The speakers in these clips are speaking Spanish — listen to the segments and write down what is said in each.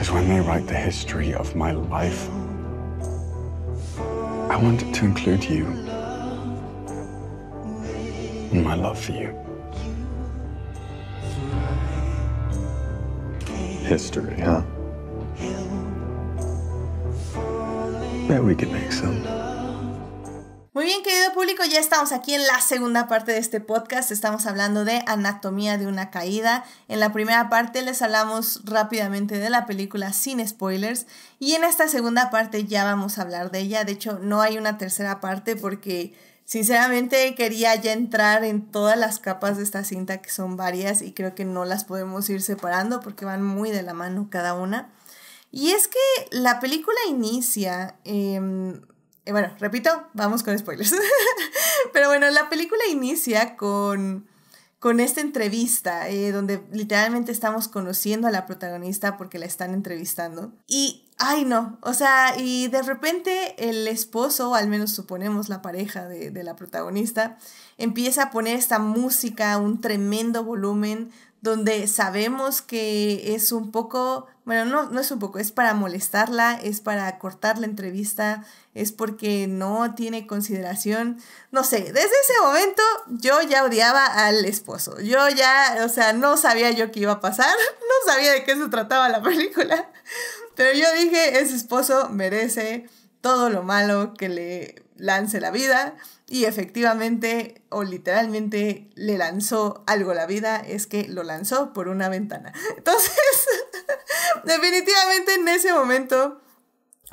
Because when they write the history of my life, I want it to include you and my love for you. History, huh? Bet we could make some. Muy bien, querido público, ya estamos aquí en la segunda parte de este podcast. Estamos hablando de anatomía de una caída. En la primera parte les hablamos rápidamente de la película sin spoilers y en esta segunda parte ya vamos a hablar de ella. De hecho, no hay una tercera parte porque sinceramente quería ya entrar en todas las capas de esta cinta que son varias y creo que no las podemos ir separando porque van muy de la mano cada una. Y es que la película inicia... Em, eh, bueno, repito, vamos con spoilers. Pero bueno, la película inicia con, con esta entrevista, eh, donde literalmente estamos conociendo a la protagonista porque la están entrevistando. Y, ay no, o sea, y de repente el esposo, o al menos suponemos la pareja de, de la protagonista, empieza a poner esta música, un tremendo volumen, donde sabemos que es un poco bueno, no, no es un poco, es para molestarla, es para cortar la entrevista, es porque no tiene consideración. No sé, desde ese momento yo ya odiaba al esposo. Yo ya, o sea, no sabía yo qué iba a pasar, no sabía de qué se trataba la película, pero yo dije, ese esposo merece todo lo malo que le lance la vida y efectivamente o literalmente le lanzó algo la vida, es que lo lanzó por una ventana. Entonces, definitivamente en ese momento,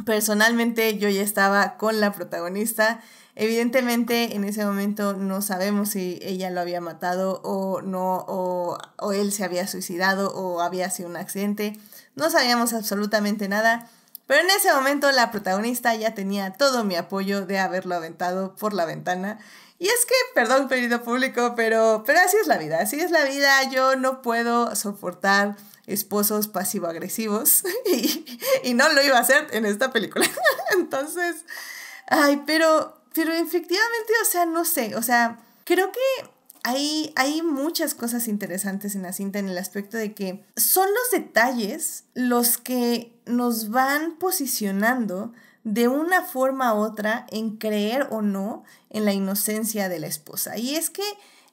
personalmente yo ya estaba con la protagonista. Evidentemente en ese momento no sabemos si ella lo había matado o no, o, o él se había suicidado o había sido un accidente. No sabíamos absolutamente nada pero en ese momento la protagonista ya tenía todo mi apoyo de haberlo aventado por la ventana. Y es que, perdón, querido público, pero, pero así es la vida, así es la vida. Yo no puedo soportar esposos pasivo-agresivos y, y, no lo iba a hacer en esta película. Entonces, ay, pero, pero efectivamente, o sea, no sé, o sea, creo que hay, muchas cosas interesantes en la cinta en el aspecto de que son los detalles los que nos van posicionando de una forma u otra en creer o no en la inocencia de la esposa. Y es que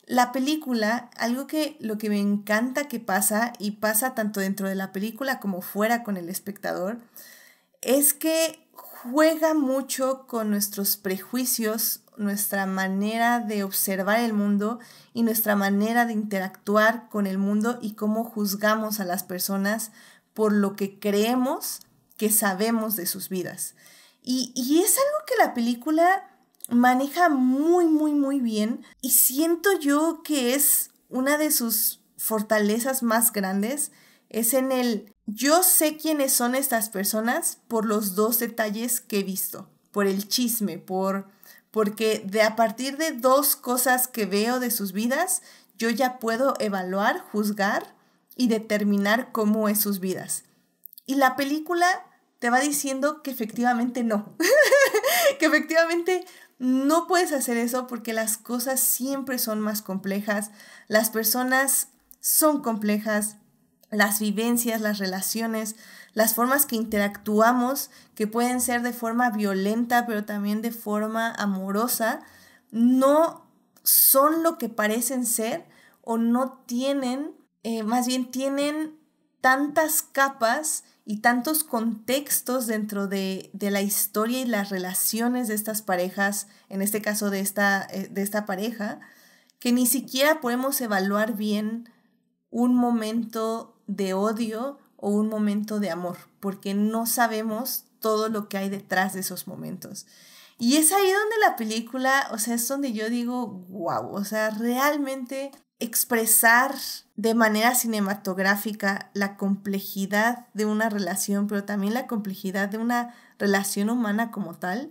la película, algo que lo que me encanta que pasa y pasa tanto dentro de la película como fuera con el espectador, es que juega mucho con nuestros prejuicios nuestra manera de observar el mundo y nuestra manera de interactuar con el mundo y cómo juzgamos a las personas por lo que creemos que sabemos de sus vidas. Y, es algo que la película maneja muy, muy, muy bien y siento yo que es una de sus fortalezas más grandes, es en el yo sé quiénes son estas personas por los dos detalles que he visto, por el chisme, por porque de a partir de dos cosas que veo de sus vidas, yo ya puedo evaluar, juzgar y determinar cómo es sus vidas. Y la película te va diciendo que efectivamente no, que efectivamente no puedes hacer eso porque las cosas siempre son más complejas, las personas son complejas, las vivencias, las relaciones, las formas que interactuamos, que pueden ser de forma violenta, pero también de forma amorosa, no son lo que parecen ser o no tienen, eh, más bien tienen tantas capas y tantos contextos dentro de, de, la historia y las relaciones de estas parejas, en este caso de esta, eh, de esta pareja, que ni siquiera podemos evaluar bien un momento de odio o un momento de amor, porque no sabemos todo lo que hay detrás de esos momentos. Y es ahí donde la película, o sea, es donde yo digo, wow, o sea, realmente expresar de manera cinematográfica la complejidad de una relación, pero también la complejidad de una relación humana como tal,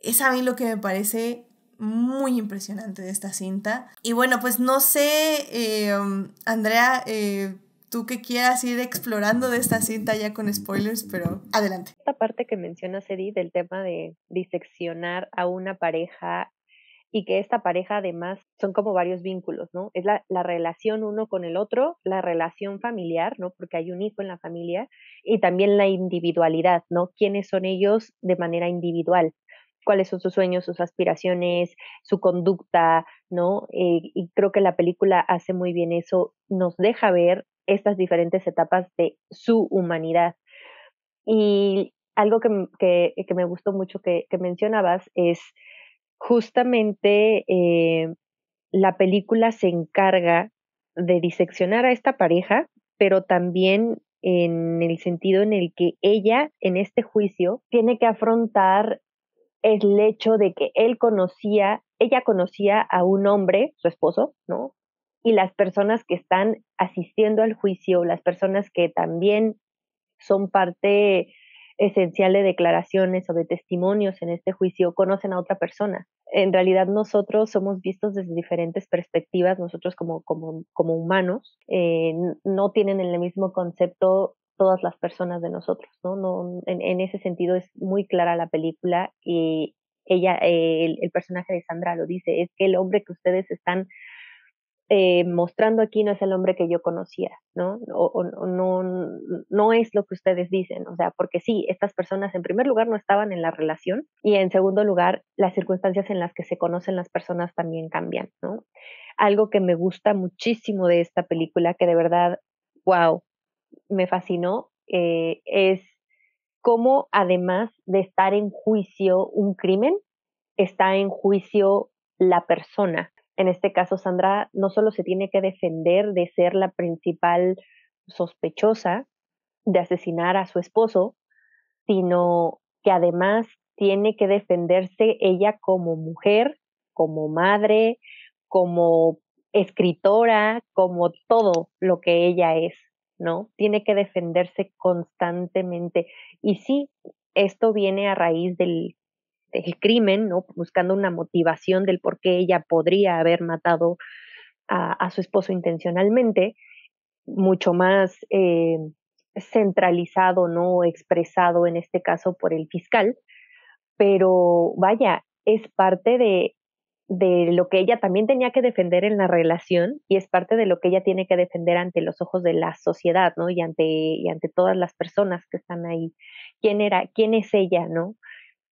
es a mí lo que me parece muy impresionante de esta cinta. Y bueno, pues no sé, eh, um, Andrea, eh, tú que quieras ir explorando de esta cinta ya con spoilers, pero adelante. Esta parte que menciona Eddie, del tema de diseccionar a una pareja y que esta pareja además son como varios vínculos, ¿no? Es la, relación uno con el otro, la relación familiar, ¿no? Porque hay un hijo en la familia y también la individualidad, ¿no? ¿Quiénes son ellos de manera individual? cuáles son sus sueños, sus aspiraciones, su conducta, ¿no? Eh, y creo que la película hace muy bien eso, nos deja ver estas diferentes etapas de su humanidad. Y algo que, que, me gustó mucho que, mencionabas es justamente eh, la película se encarga de diseccionar a esta pareja, pero también en el sentido en el que ella, en este juicio, tiene que afrontar el hecho de que él conocía, ella conocía a un hombre, su esposo, ¿no? y las personas que están asistiendo al juicio, las personas que también son parte esencial de declaraciones o de testimonios en este juicio conocen a otra persona. En realidad nosotros somos vistos desde diferentes perspectivas, nosotros como, como, como humanos, eh, no tienen el mismo concepto todas las personas de nosotros, ¿no? no en, ese sentido es muy clara la película y ella, el, personaje de Sandra lo dice, es que el hombre que ustedes están eh, mostrando aquí no es el hombre que yo conocía, ¿no? O, no, no es lo que ustedes dicen, o sea, porque sí, estas personas en primer lugar no estaban en la relación y en segundo lugar, las circunstancias en las que se conocen las personas también cambian, ¿no? Algo que me gusta muchísimo de esta película, que de verdad, wow, me fascinó, eh, es cómo además de estar en juicio un crimen, está en juicio la persona, en este caso Sandra no solo se tiene que defender de ser la principal sospechosa de asesinar a su esposo, sino que además tiene que defenderse ella como mujer, como madre, como escritora, como todo lo que ella es, ¿no? Tiene que defenderse constantemente. Y sí, esto viene a raíz del el crimen, ¿no? Buscando una motivación del por qué ella podría haber matado a, su esposo intencionalmente, mucho más eh, centralizado, ¿no? Expresado en este caso por el fiscal, pero vaya, es parte de, de lo que ella también tenía que defender en la relación y es parte de lo que ella tiene que defender ante los ojos de la sociedad, ¿no? Y ante, y ante todas las personas que están ahí. ¿Quién era, quién es ella, no?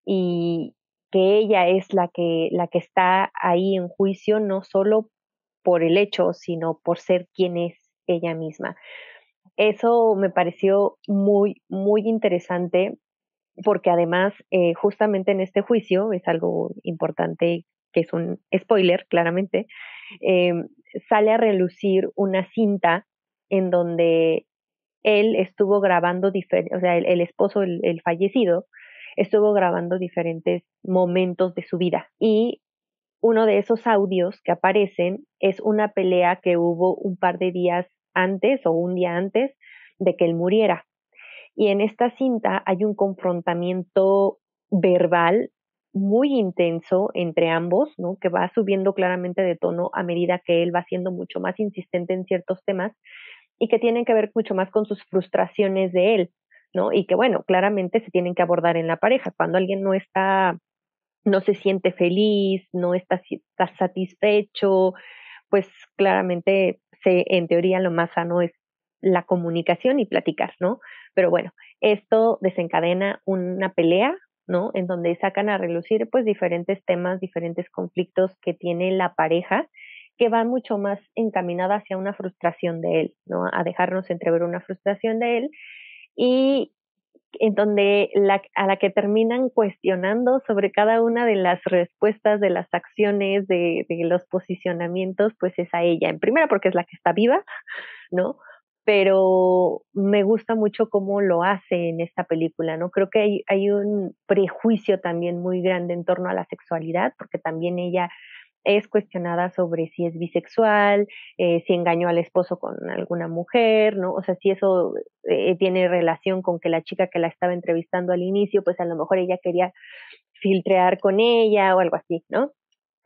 y que ella es la que, la que está ahí en juicio, no solo por el hecho, sino por ser quien es ella misma. Eso me pareció muy, muy interesante porque además eh, justamente en este juicio es algo importante que es un spoiler claramente, em, sale a relucir una cinta en donde él estuvo grabando, o sea, el, esposo, el fallecido, estuvo grabando diferentes momentos de su vida y uno de esos audios que aparecen es una pelea que hubo un par de días antes o un día antes de que él muriera. Y en esta cinta hay un confrontamiento verbal muy intenso entre ambos, ¿no? que va subiendo claramente de tono a medida que él va siendo mucho más insistente en ciertos temas y que tienen que ver mucho más con sus frustraciones de él. ¿no? Y que, bueno, claramente se tienen que abordar en la pareja. Cuando alguien no está, no se siente feliz, no está, satisfecho, pues claramente se, en teoría lo más sano es la comunicación y platicar, ¿no? Pero bueno, esto desencadena una pelea, ¿no? En donde sacan a relucir pues diferentes temas, diferentes conflictos que tiene la pareja, que va mucho más encaminada hacia una frustración de él, ¿no? A dejarnos entrever una frustración de él y en donde la, a la que terminan cuestionando sobre cada una de las respuestas, de las acciones, de, de, los posicionamientos, pues es a ella. En primera porque es la que está viva, ¿no? Pero me gusta mucho cómo lo hace en esta película, ¿no? Creo que hay, hay un prejuicio también muy grande en torno a la sexualidad, porque también ella es cuestionada sobre si es bisexual, eh, si engañó al esposo con alguna mujer, ¿no? O sea, si eso eh, tiene relación con que la chica que la estaba entrevistando al inicio, pues a lo mejor ella quería filtrear con ella o algo así, ¿no?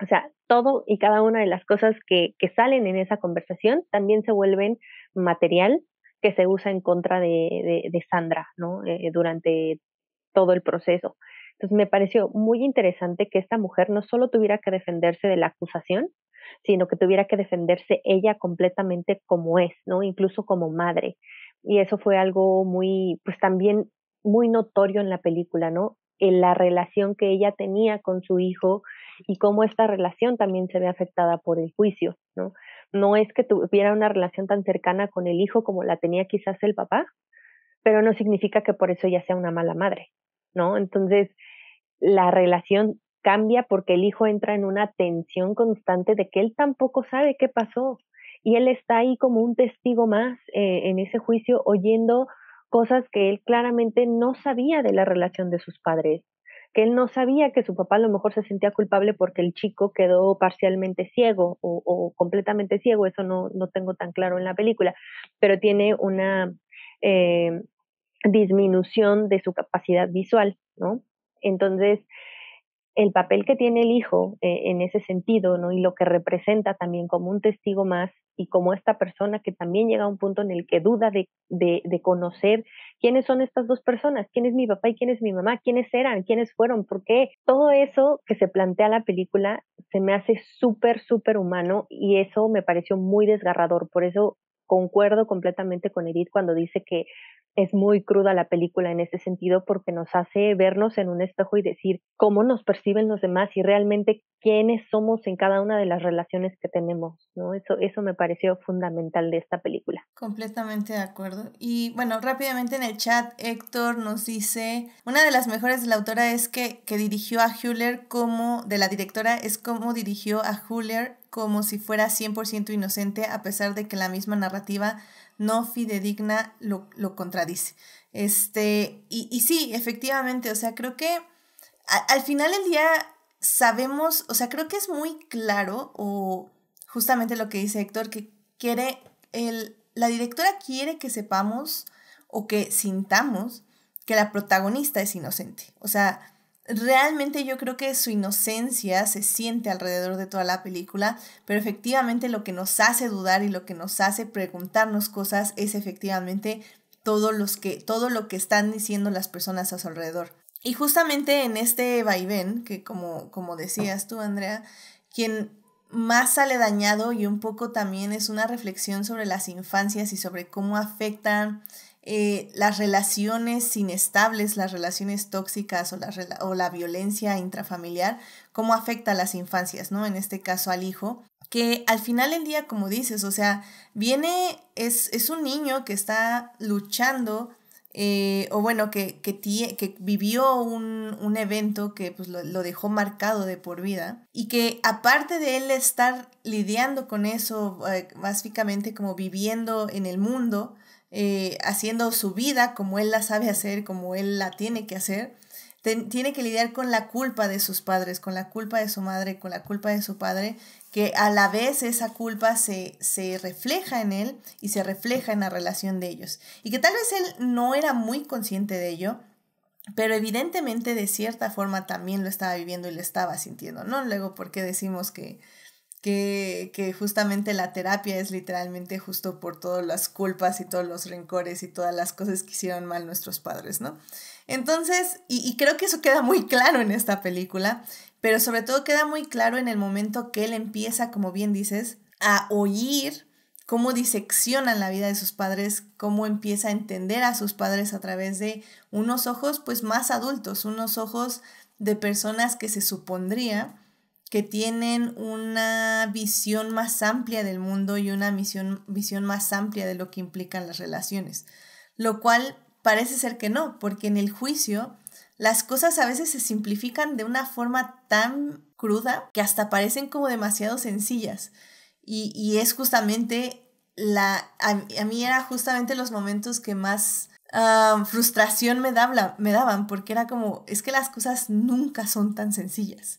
O sea, todo y cada una de las cosas que, que salen en esa conversación también se vuelven material que se usa en contra de, de Sandra, ¿no? Eh, durante todo el proceso. Entonces me pareció muy interesante que esta mujer no solo tuviera que defenderse de la acusación, sino que tuviera que defenderse ella completamente como es, ¿no? Incluso como madre. Y eso fue algo muy, pues también muy notorio en la película, ¿no? En la relación que ella tenía con su hijo y cómo esta relación también se ve afectada por el juicio, ¿no? No es que tuviera una relación tan cercana con el hijo como la tenía quizás el papá, pero no significa que por eso ella sea una mala madre, ¿no? Entonces, la relación cambia porque el hijo entra en una tensión constante de que él tampoco sabe qué pasó y él está ahí como un testigo más eh, en ese juicio oyendo cosas que él claramente no sabía de la relación de sus padres, que él no sabía que su papá a lo mejor se sentía culpable porque el chico quedó parcialmente ciego o, completamente ciego, eso no, no tengo tan claro en la película, pero tiene una, eh, disminución de su capacidad visual, ¿no? Entonces, el papel que tiene el hijo eh, en ese sentido, ¿no? Y lo que representa también como un testigo más y como esta persona que también llega a un punto en el que duda de, de, de conocer quiénes son estas dos personas, quién es mi papá y quién es mi mamá, quiénes eran, quiénes fueron, por qué. Todo eso que se plantea la película se me hace súper, súper humano y eso me pareció muy desgarrador. Por eso concuerdo completamente con Edith cuando dice que es muy cruda la película en ese sentido porque nos hace vernos en un espejo y decir cómo nos perciben los demás y realmente quiénes somos en cada una de las relaciones que tenemos, ¿no? Eso, eso me pareció fundamental de esta película. Completamente de acuerdo. Y bueno, rápidamente en el chat, Héctor nos dice, una de las mejores de la autora es que, que dirigió a Hüller como, de la directora, es como dirigió a Hüller como si fuera 100% inocente, a pesar de que la misma narrativa no fidedigna lo, lo contradice. Este, y, sí, efectivamente, o sea, creo que al final del día sabemos, o sea, creo que es muy claro, o justamente lo que dice Héctor, que quiere, el, la directora quiere que sepamos o que sintamos que la protagonista es inocente. O sea, realmente yo creo que su inocencia se siente alrededor de toda la película, pero efectivamente lo que nos hace dudar y lo que nos hace preguntarnos cosas es efectivamente todo, los que, todo lo que están diciendo las personas a su alrededor. Y justamente en este vaivén, que como, como decías tú, Andrea, quien más sale dañado y un poco también es una reflexión sobre las infancias y sobre cómo afectan eh, las relaciones inestables, las relaciones tóxicas o la, o la violencia intrafamiliar, cómo afecta a las infancias, ¿no? En este caso al hijo, que al final del día, como dices, o sea, viene, es, un niño que está luchando eh, o bueno, que, que, vivió un, evento que pues, lo, dejó marcado de por vida y que aparte de él estar lidiando con eso, eh, básicamente como viviendo en el mundo, eh, haciendo su vida como él la sabe hacer, como él la tiene que hacer, tiene que lidiar con la culpa de sus padres, con la culpa de su madre, con la culpa de su padre, que a la vez esa culpa se, se refleja en él y se refleja en la relación de ellos. Y que tal vez él no era muy consciente de ello, pero evidentemente de cierta forma también lo estaba viviendo y lo estaba sintiendo, ¿no? Luego, ¿por qué decimos que que, que, justamente la terapia es literalmente justo por todas las culpas y todos los rencores y todas las cosas que hicieron mal nuestros padres, ¿no? Entonces, y, y creo que eso queda muy claro en esta película, pero sobre todo queda muy claro en el momento que él empieza, como bien dices, a oír cómo diseccionan la vida de sus padres, cómo empieza a entender a sus padres a través de unos ojos pues más adultos, unos ojos de personas que se supondría que tienen una visión más amplia del mundo y una misión, visión más amplia de lo que implican las relaciones. Lo cual parece ser que no, porque en el juicio las cosas a veces se simplifican de una forma tan cruda que hasta parecen como demasiado sencillas. Y, es justamente la... A, a mí era justamente los momentos que más Ah, frustración me, me daban, porque era como, es que las cosas nunca son tan sencillas.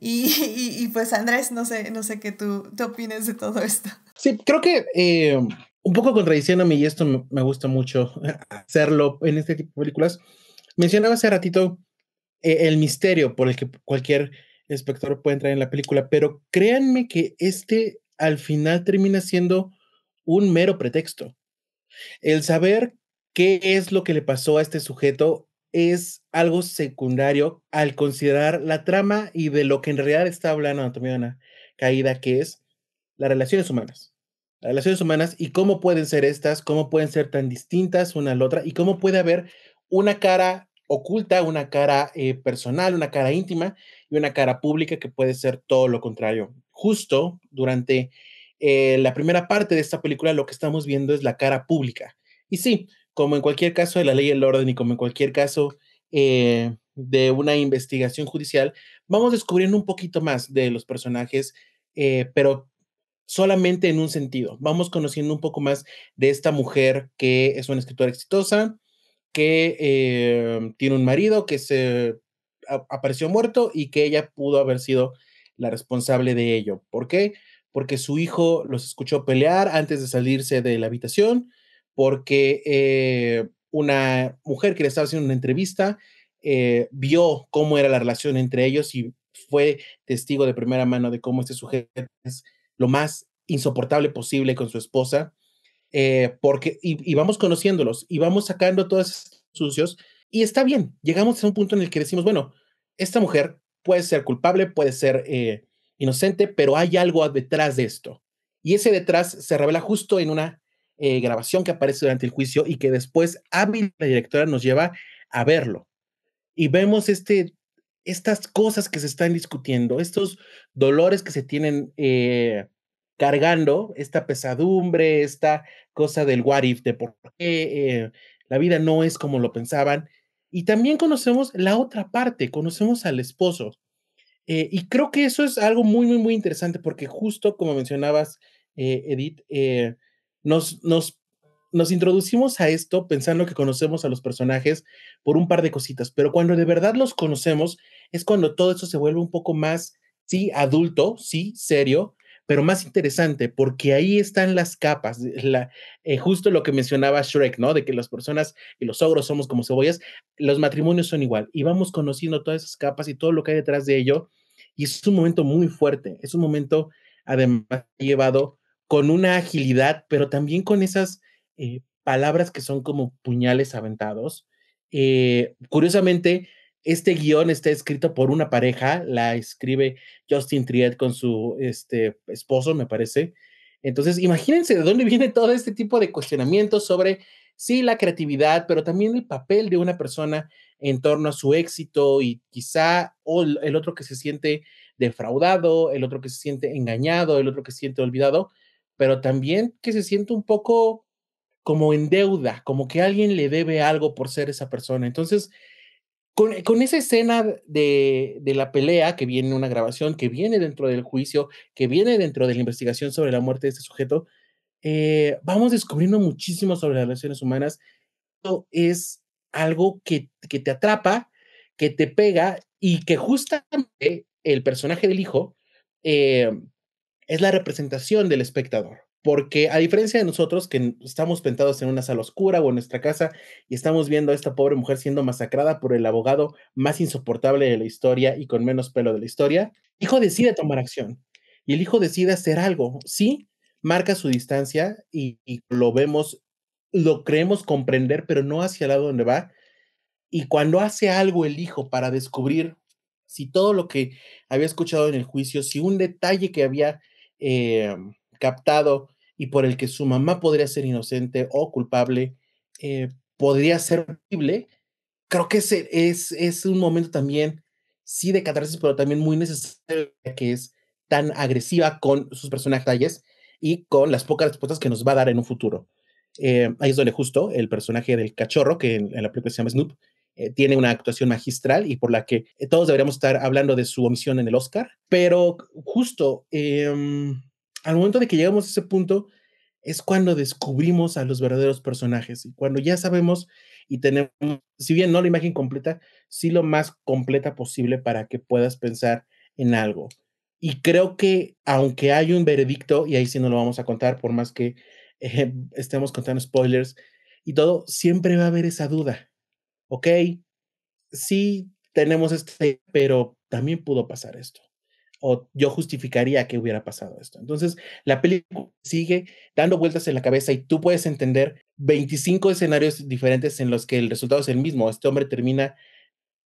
Y, pues Andrés, no sé, no sé qué tú, te opines de todo esto. Sí, creo que eh, un poco contradiciéndome, y esto me gusta mucho hacerlo en este tipo de películas, mencionaba hace ratito eh, el misterio por el que cualquier espectador puede entrar en la película, pero créanme que este al final termina siendo un mero pretexto. El saber qué es lo que le pasó a este sujeto es algo secundario al considerar la trama y de lo que en realidad está hablando Anatomía una Caída, que es las relaciones humanas. Las relaciones humanas y cómo pueden ser estas, cómo pueden ser tan distintas una a la otra y cómo puede haber una cara oculta, una cara eh, personal, una cara íntima y una cara pública que puede ser todo lo contrario. Justo durante eh, la primera parte de esta película lo que estamos viendo es la cara pública. Y sí, como en cualquier caso de la ley del orden y como en cualquier caso eh, de una investigación judicial, vamos descubriendo un poquito más de los personajes, eh, pero solamente en un sentido. Vamos conociendo un poco más de esta mujer que es una escritora exitosa, que eh, tiene un marido que se apareció muerto y que ella pudo haber sido la responsable de ello. ¿Por qué? Porque su hijo los escuchó pelear antes de salirse de la habitación porque eh, una mujer que le estaba haciendo una entrevista eh, vio cómo era la relación entre ellos y fue testigo de primera mano de cómo este sujeto es lo más insoportable posible con su esposa, eh, porque y, vamos conociéndolos y vamos sacando todos esos sucios y está bien, llegamos a un punto en el que decimos, bueno, esta mujer puede ser culpable, puede ser inocente, pero hay algo detrás de esto. Y ese detrás se revela justo en una eh, grabación que aparece durante el juicio y que después Abby, la directora, nos lleva a verlo. Y vemos este, estas cosas que se están discutiendo, estos dolores que se tienen eh, cargando, esta pesadumbre, esta cosa del what de por qué eh, la vida no es como lo pensaban. Y también conocemos la otra parte, conocemos al esposo. y creo que eso es algo muy, muy, muy interesante porque justo como mencionabas, Edith, nos, nos, introducimos a esto pensando que conocemos a los personajes por un par de cositas, pero cuando de verdad los conocemos es cuando todo eso se vuelve un poco más, sí, adulto, sí, serio, pero más interesante, porque ahí están las capas, eh, la, eh, justo lo que mencionaba Shrek, ¿no? De que las personas y los ogros somos como cebollas, los matrimonios son igual, y vamos conociendo todas esas capas y todo lo que hay detrás de ello, y es un momento muy fuerte, es un momento además llevado con una agilidad, pero también con esas eh, palabras que son como puñales aventados. Eh, curiosamente, este guión está escrito por una pareja, la escribe Justin Triet con su este, esposo, me parece. Entonces, imagínense de dónde viene todo este tipo de cuestionamientos sobre, sí, la creatividad, pero también el papel de una persona en torno a su éxito y quizá o el otro que se siente defraudado, el otro que se siente engañado, el otro que se siente olvidado pero también que se siente un poco como en deuda, como que alguien le debe algo por ser esa persona. Entonces, con, esa escena de, de, la pelea que viene en una grabación, que viene dentro del juicio, que viene dentro de la investigación sobre la muerte de este sujeto, eh, vamos descubriendo muchísimo sobre las relaciones humanas. Esto es algo que, que te atrapa, que te pega y que justamente el personaje del hijo eh, es la representación del espectador. Porque a diferencia de nosotros que estamos pintados en una sala oscura o en nuestra casa y estamos viendo a esta pobre mujer siendo masacrada por el abogado más insoportable de la historia y con menos pelo de la historia, el hijo decide tomar acción y el hijo decide hacer algo. Sí, marca su distancia y, y lo vemos, lo creemos comprender, pero no hacia el lado donde va. Y cuando hace algo el hijo para descubrir si todo lo que había escuchado en el juicio, si un detalle que había eh, captado y por el que su mamá podría ser inocente o culpable, eh, podría ser horrible, creo que es, es, es, un momento también, sí, de catarsis, pero también muy necesario que es tan agresiva con sus personajes y con las pocas respuestas que nos va a dar en un futuro. Eh, ahí es donde justo el personaje del cachorro, que en, en la película se llama Snoop, eh, tiene una actuación magistral y por la que eh, todos deberíamos estar hablando de su omisión en el Oscar. Pero justo em, al momento de que llegamos a ese punto es cuando descubrimos a los verdaderos personajes y cuando ya sabemos y tenemos, si bien no la imagen completa, sí lo más completa posible para que puedas pensar en algo. Y creo que aunque hay un veredicto, y ahí sí no lo vamos a contar, por más que eh, estemos contando spoilers y todo, siempre va a haber esa duda ok, sí tenemos este, pero también pudo pasar esto. O yo justificaría que hubiera pasado esto. Entonces, la película sigue dando vueltas en la cabeza y tú puedes entender 25 escenarios diferentes en los que el resultado es el mismo. Este hombre termina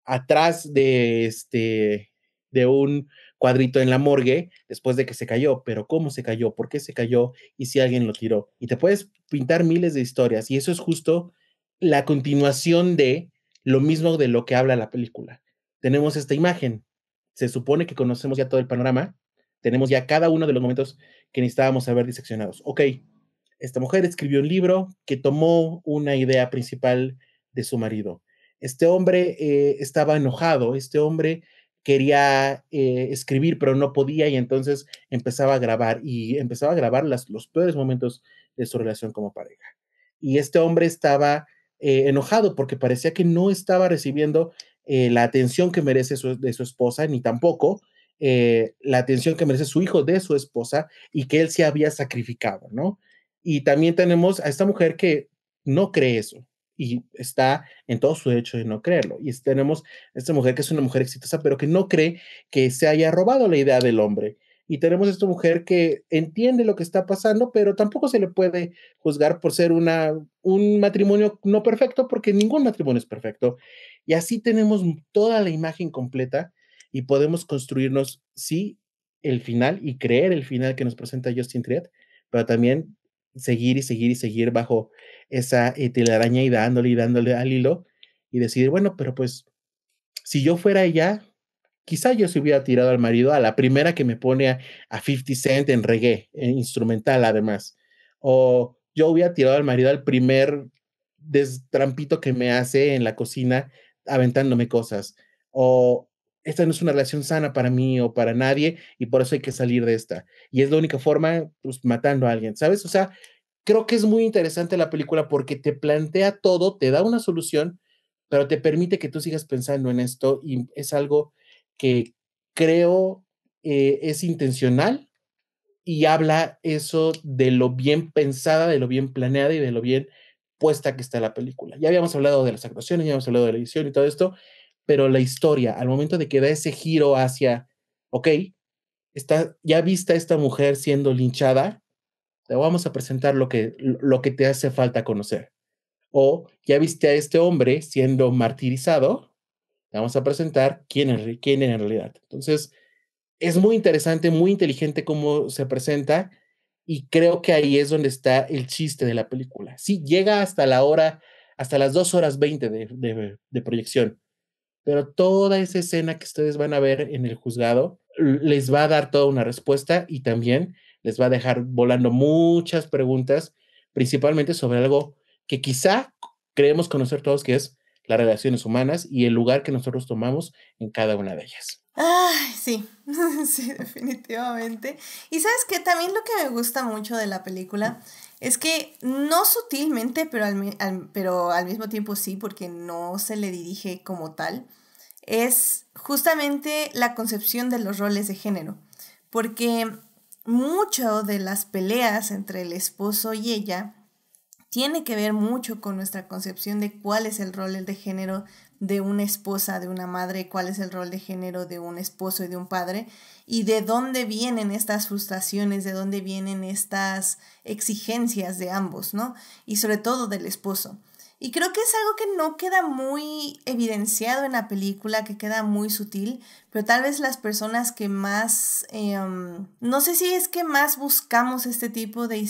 atrás de este de un cuadrito en la morgue después de que se cayó, pero cómo se cayó, por qué se cayó y si alguien lo tiró. Y te puedes pintar miles de historias y eso es justo la continuación de lo mismo de lo que habla la película. Tenemos esta imagen. Se supone que conocemos ya todo el panorama. Tenemos ya cada uno de los momentos que necesitábamos haber diseccionados. Ok, esta mujer escribió un libro que tomó una idea principal de su marido. Este hombre eh, estaba enojado, este hombre quería eh, escribir pero no podía y entonces empezaba a grabar y empezaba a grabar las, los peores momentos de su relación como pareja. Y este hombre estaba eh, enojado porque parecía que no estaba recibiendo eh, la atención que merece de su esposa, ni tampoco eh, la atención que merece su hijo de su esposa y que él se había sacrificado, ¿no? Y también tenemos a esta mujer que no cree eso y está en todo su derecho de no creerlo. Y tenemos a esta mujer que es una mujer exitosa, pero que no cree que se haya robado la idea del hombre y tenemos esta mujer que entiende lo que está pasando, pero tampoco se le puede juzgar por ser una, un matrimonio no perfecto, porque ningún matrimonio es perfecto. Y así tenemos toda la imagen completa y podemos construirnos, sí, el final y creer el final que nos presenta Justin Triet, pero también seguir y seguir y seguir bajo esa eh, telaraña y dándole y dándole al hilo y decir, bueno, pero pues si yo fuera ella, Quizá yo se hubiera tirado al marido a la primera que me pone a, 50 Cent en reggae, e instrumental además. O yo hubiera tirado al marido al primer destrampito que me hace en la cocina aventándome cosas. O esta no es una relación sana para mí o para nadie y por eso hay que salir de esta. Y es la única forma, pues matando a alguien, ¿sabes? O sea, creo que es muy interesante la película porque te plantea todo, te da una solución, pero te permite que tú sigas pensando en esto y es algo que creo eh, es intencional y habla eso de lo bien pensada, de lo bien planeada y de lo bien puesta que está la película. Ya habíamos hablado de las actuaciones, ya habíamos hablado de la edición y todo esto, pero la historia, al momento de que da ese giro hacia, ok, está, ya vista esta mujer siendo linchada, te vamos a presentar lo que, lo que te hace falta conocer. O ya viste a este hombre siendo martirizado, vamos a presentar quién, es, en realidad. Entonces, es muy interesante, muy inteligente cómo se presenta y creo que ahí es donde está el chiste de la película. Sí, llega hasta la hora, hasta las 2 horas 20 de proyección, pero toda esa escena que ustedes van a ver en el juzgado les va a dar toda una respuesta y también les va a dejar volando muchas preguntas, principalmente sobre algo que quizá creemos conocer todos, que es las relaciones humanas y el lugar que nosotros tomamos en cada una de ellas. Ay, sí, sí, definitivamente. Y sabes que también lo que me gusta mucho de la película es que no sutilmente, pero al, pero al mismo tiempo sí, porque no se le dirige como tal, es justamente la concepción de los roles de género. Porque mucho de las peleas entre el esposo y ella tiene que ver mucho con nuestra concepción de cuál es el rol de género de una esposa, de una madre, cuál es el rol de género de un esposo y de un padre, y de dónde vienen estas frustraciones, de dónde vienen estas exigencias de ambos, ¿no? Y sobre todo del esposo. Y creo que es algo que no queda muy evidenciado en la película, que queda muy sutil, pero tal vez las personas que más, em, no sé si es que más buscamos este tipo de,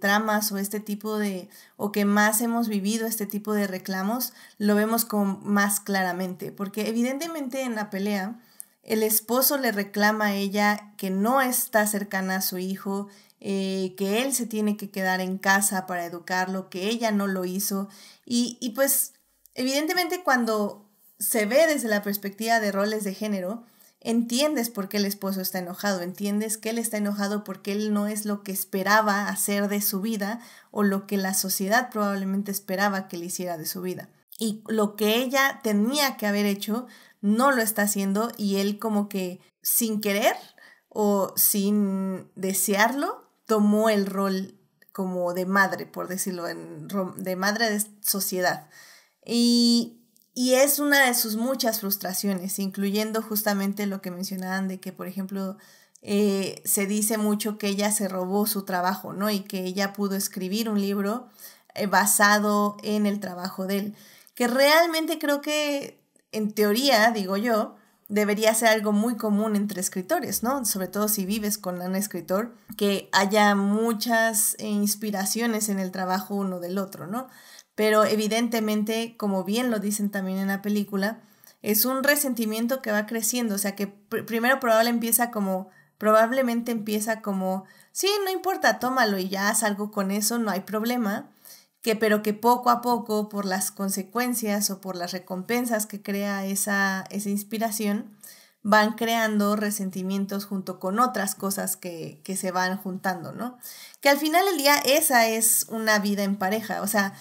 tramas o este tipo de, o que más hemos vivido este tipo de reclamos, lo vemos con más claramente, porque evidentemente en la pelea el esposo le reclama a ella que no está cercana a su hijo, eh, que él se tiene que quedar en casa para educarlo, que ella no lo hizo y, pues evidentemente cuando se ve desde la perspectiva de roles de género, entiendes por qué el esposo está enojado, entiendes que él está enojado porque él no es lo que esperaba hacer de su vida o lo que la sociedad probablemente esperaba que le hiciera de su vida. Y lo que ella tenía que haber hecho no lo está haciendo y él como que sin querer o sin desearlo tomó el rol como de madre, por decirlo, en, de madre de sociedad. Y, y es una de sus muchas frustraciones, incluyendo justamente lo que mencionaban de que, por ejemplo, eh, se dice mucho que ella se robó su trabajo, ¿no? Y que ella pudo escribir un libro eh, basado en el trabajo de él. Que realmente creo que, en teoría, digo yo, debería ser algo muy común entre escritores, ¿no? Sobre todo si vives con un escritor, que haya muchas eh, inspiraciones en el trabajo uno del otro, ¿no? Pero evidentemente, como bien lo dicen también en la película, es un resentimiento que va creciendo, o sea que primero probable empieza como, probablemente empieza como, sí, no importa, tómalo y ya salgo con eso, no hay problema que pero que poco a poco, por las consecuencias o por las recompensas que crea esa, esa inspiración, van creando resentimientos junto con otras cosas que, que se van juntando, ¿no? Que al final del día esa es una vida en pareja, o sea,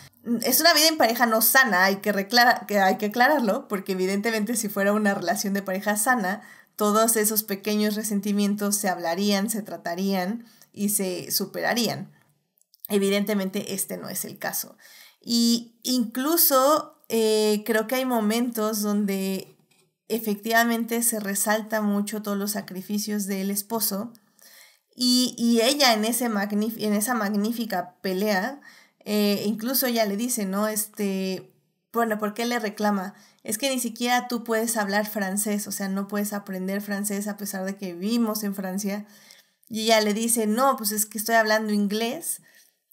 es una vida en pareja no sana, hay que, que, hay que aclararlo, porque evidentemente si fuera una relación de pareja sana, todos esos pequeños resentimientos se hablarían, se tratarían y se superarían. Evidentemente este no es el caso. Y incluso eh, creo que hay momentos donde efectivamente se resalta mucho todos los sacrificios del esposo y, ella en, ese en, esa magnífica pelea, eh, incluso ella le dice, ¿no? Este, bueno, ¿por qué le reclama? Es que ni siquiera tú puedes hablar francés, o sea, no puedes aprender francés a pesar de que vivimos en Francia. Y ella le dice, no, pues es que estoy hablando inglés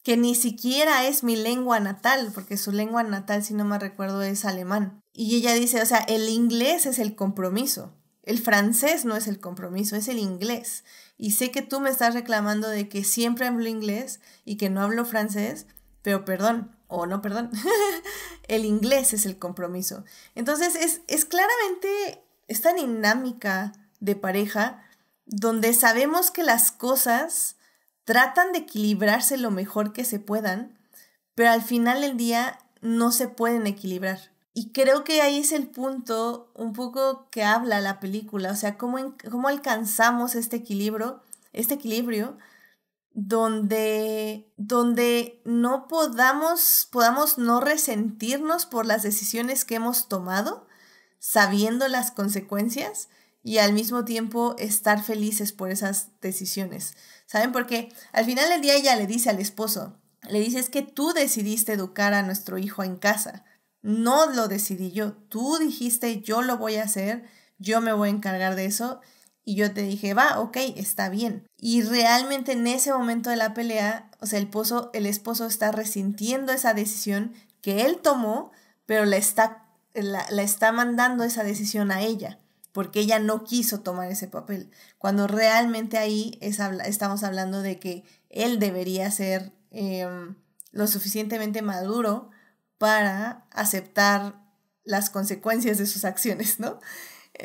que ni siquiera es mi lengua natal, porque su lengua natal, si no me recuerdo, es alemán. Y ella dice, o sea, el inglés es el compromiso, el francés no es el compromiso, es el inglés. Y sé que tú me estás reclamando de que siempre hablo inglés y que no hablo francés, pero perdón, o no perdón, el inglés es el compromiso. Entonces es, es claramente esta dinámica de pareja donde sabemos que las cosas tratan de equilibrarse lo mejor que se puedan, pero al final del día no se pueden equilibrar. Y creo que ahí es el punto un poco que habla la película, o sea, cómo, cómo alcanzamos este equilibrio, este equilibrio donde, donde no podamos, podamos no resentirnos por las decisiones que hemos tomado, sabiendo las consecuencias y al mismo tiempo estar felices por esas decisiones. ¿Saben? Porque al final del día ella le dice al esposo, le dice es que tú decidiste educar a nuestro hijo en casa. No lo decidí yo. Tú dijiste yo lo voy a hacer, yo me voy a encargar de eso. Y yo te dije, va, ok, está bien. Y realmente en ese momento de la pelea, o sea, el, pozo, el esposo está resintiendo esa decisión que él tomó, pero la está, la está mandando esa decisión a ella porque ella no quiso tomar ese papel, cuando realmente ahí estamos hablando de que él debería ser em, lo suficientemente maduro para aceptar las consecuencias de sus acciones, ¿no?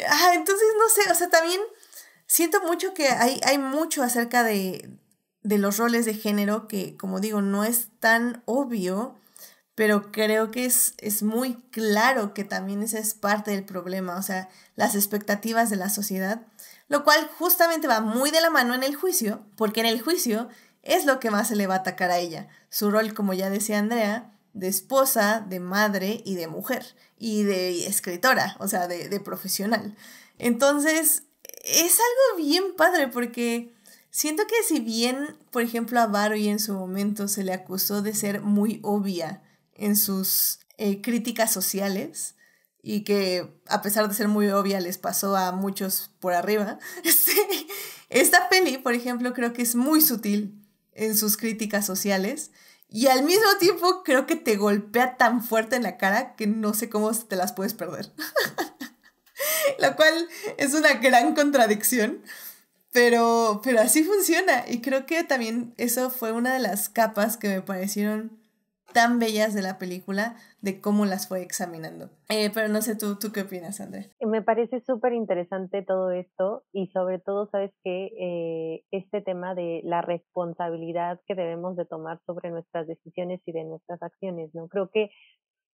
Ah, entonces, no sé, o sea, también siento mucho que hay, hay mucho acerca de los roles de género que, como digo, no es tan obvio pero creo que es, muy claro que también esa es parte del problema, o sea, las expectativas de la sociedad, lo cual justamente va muy de la mano en el juicio, porque en el juicio es lo que más se le va a atacar a ella, su rol, como ya decía Andrea, de esposa, de madre y de mujer, y de escritora, o sea, de, profesional. Entonces, es algo bien padre porque siento que si bien, por ejemplo, a Barry en su momento se le acusó de ser muy obvia en sus eh, críticas sociales y que a pesar de ser muy obvia les pasó a muchos por arriba. Este, esta peli, por ejemplo, creo que es muy sutil en sus críticas sociales y al mismo tiempo creo que te golpea tan fuerte en la cara que no sé cómo te las puedes perder. Lo cual es una gran contradicción, pero, pero así funciona y creo que también eso fue una de las capas que me parecieron tan bellas de la película, de cómo las fue examinando. Eh, pero no sé, ¿tú, ¿tú qué opinas, Andrés Me parece súper interesante todo esto y sobre todo, sabes que eh, este tema de la responsabilidad que debemos de tomar sobre nuestras decisiones y de nuestras acciones, ¿no? Creo que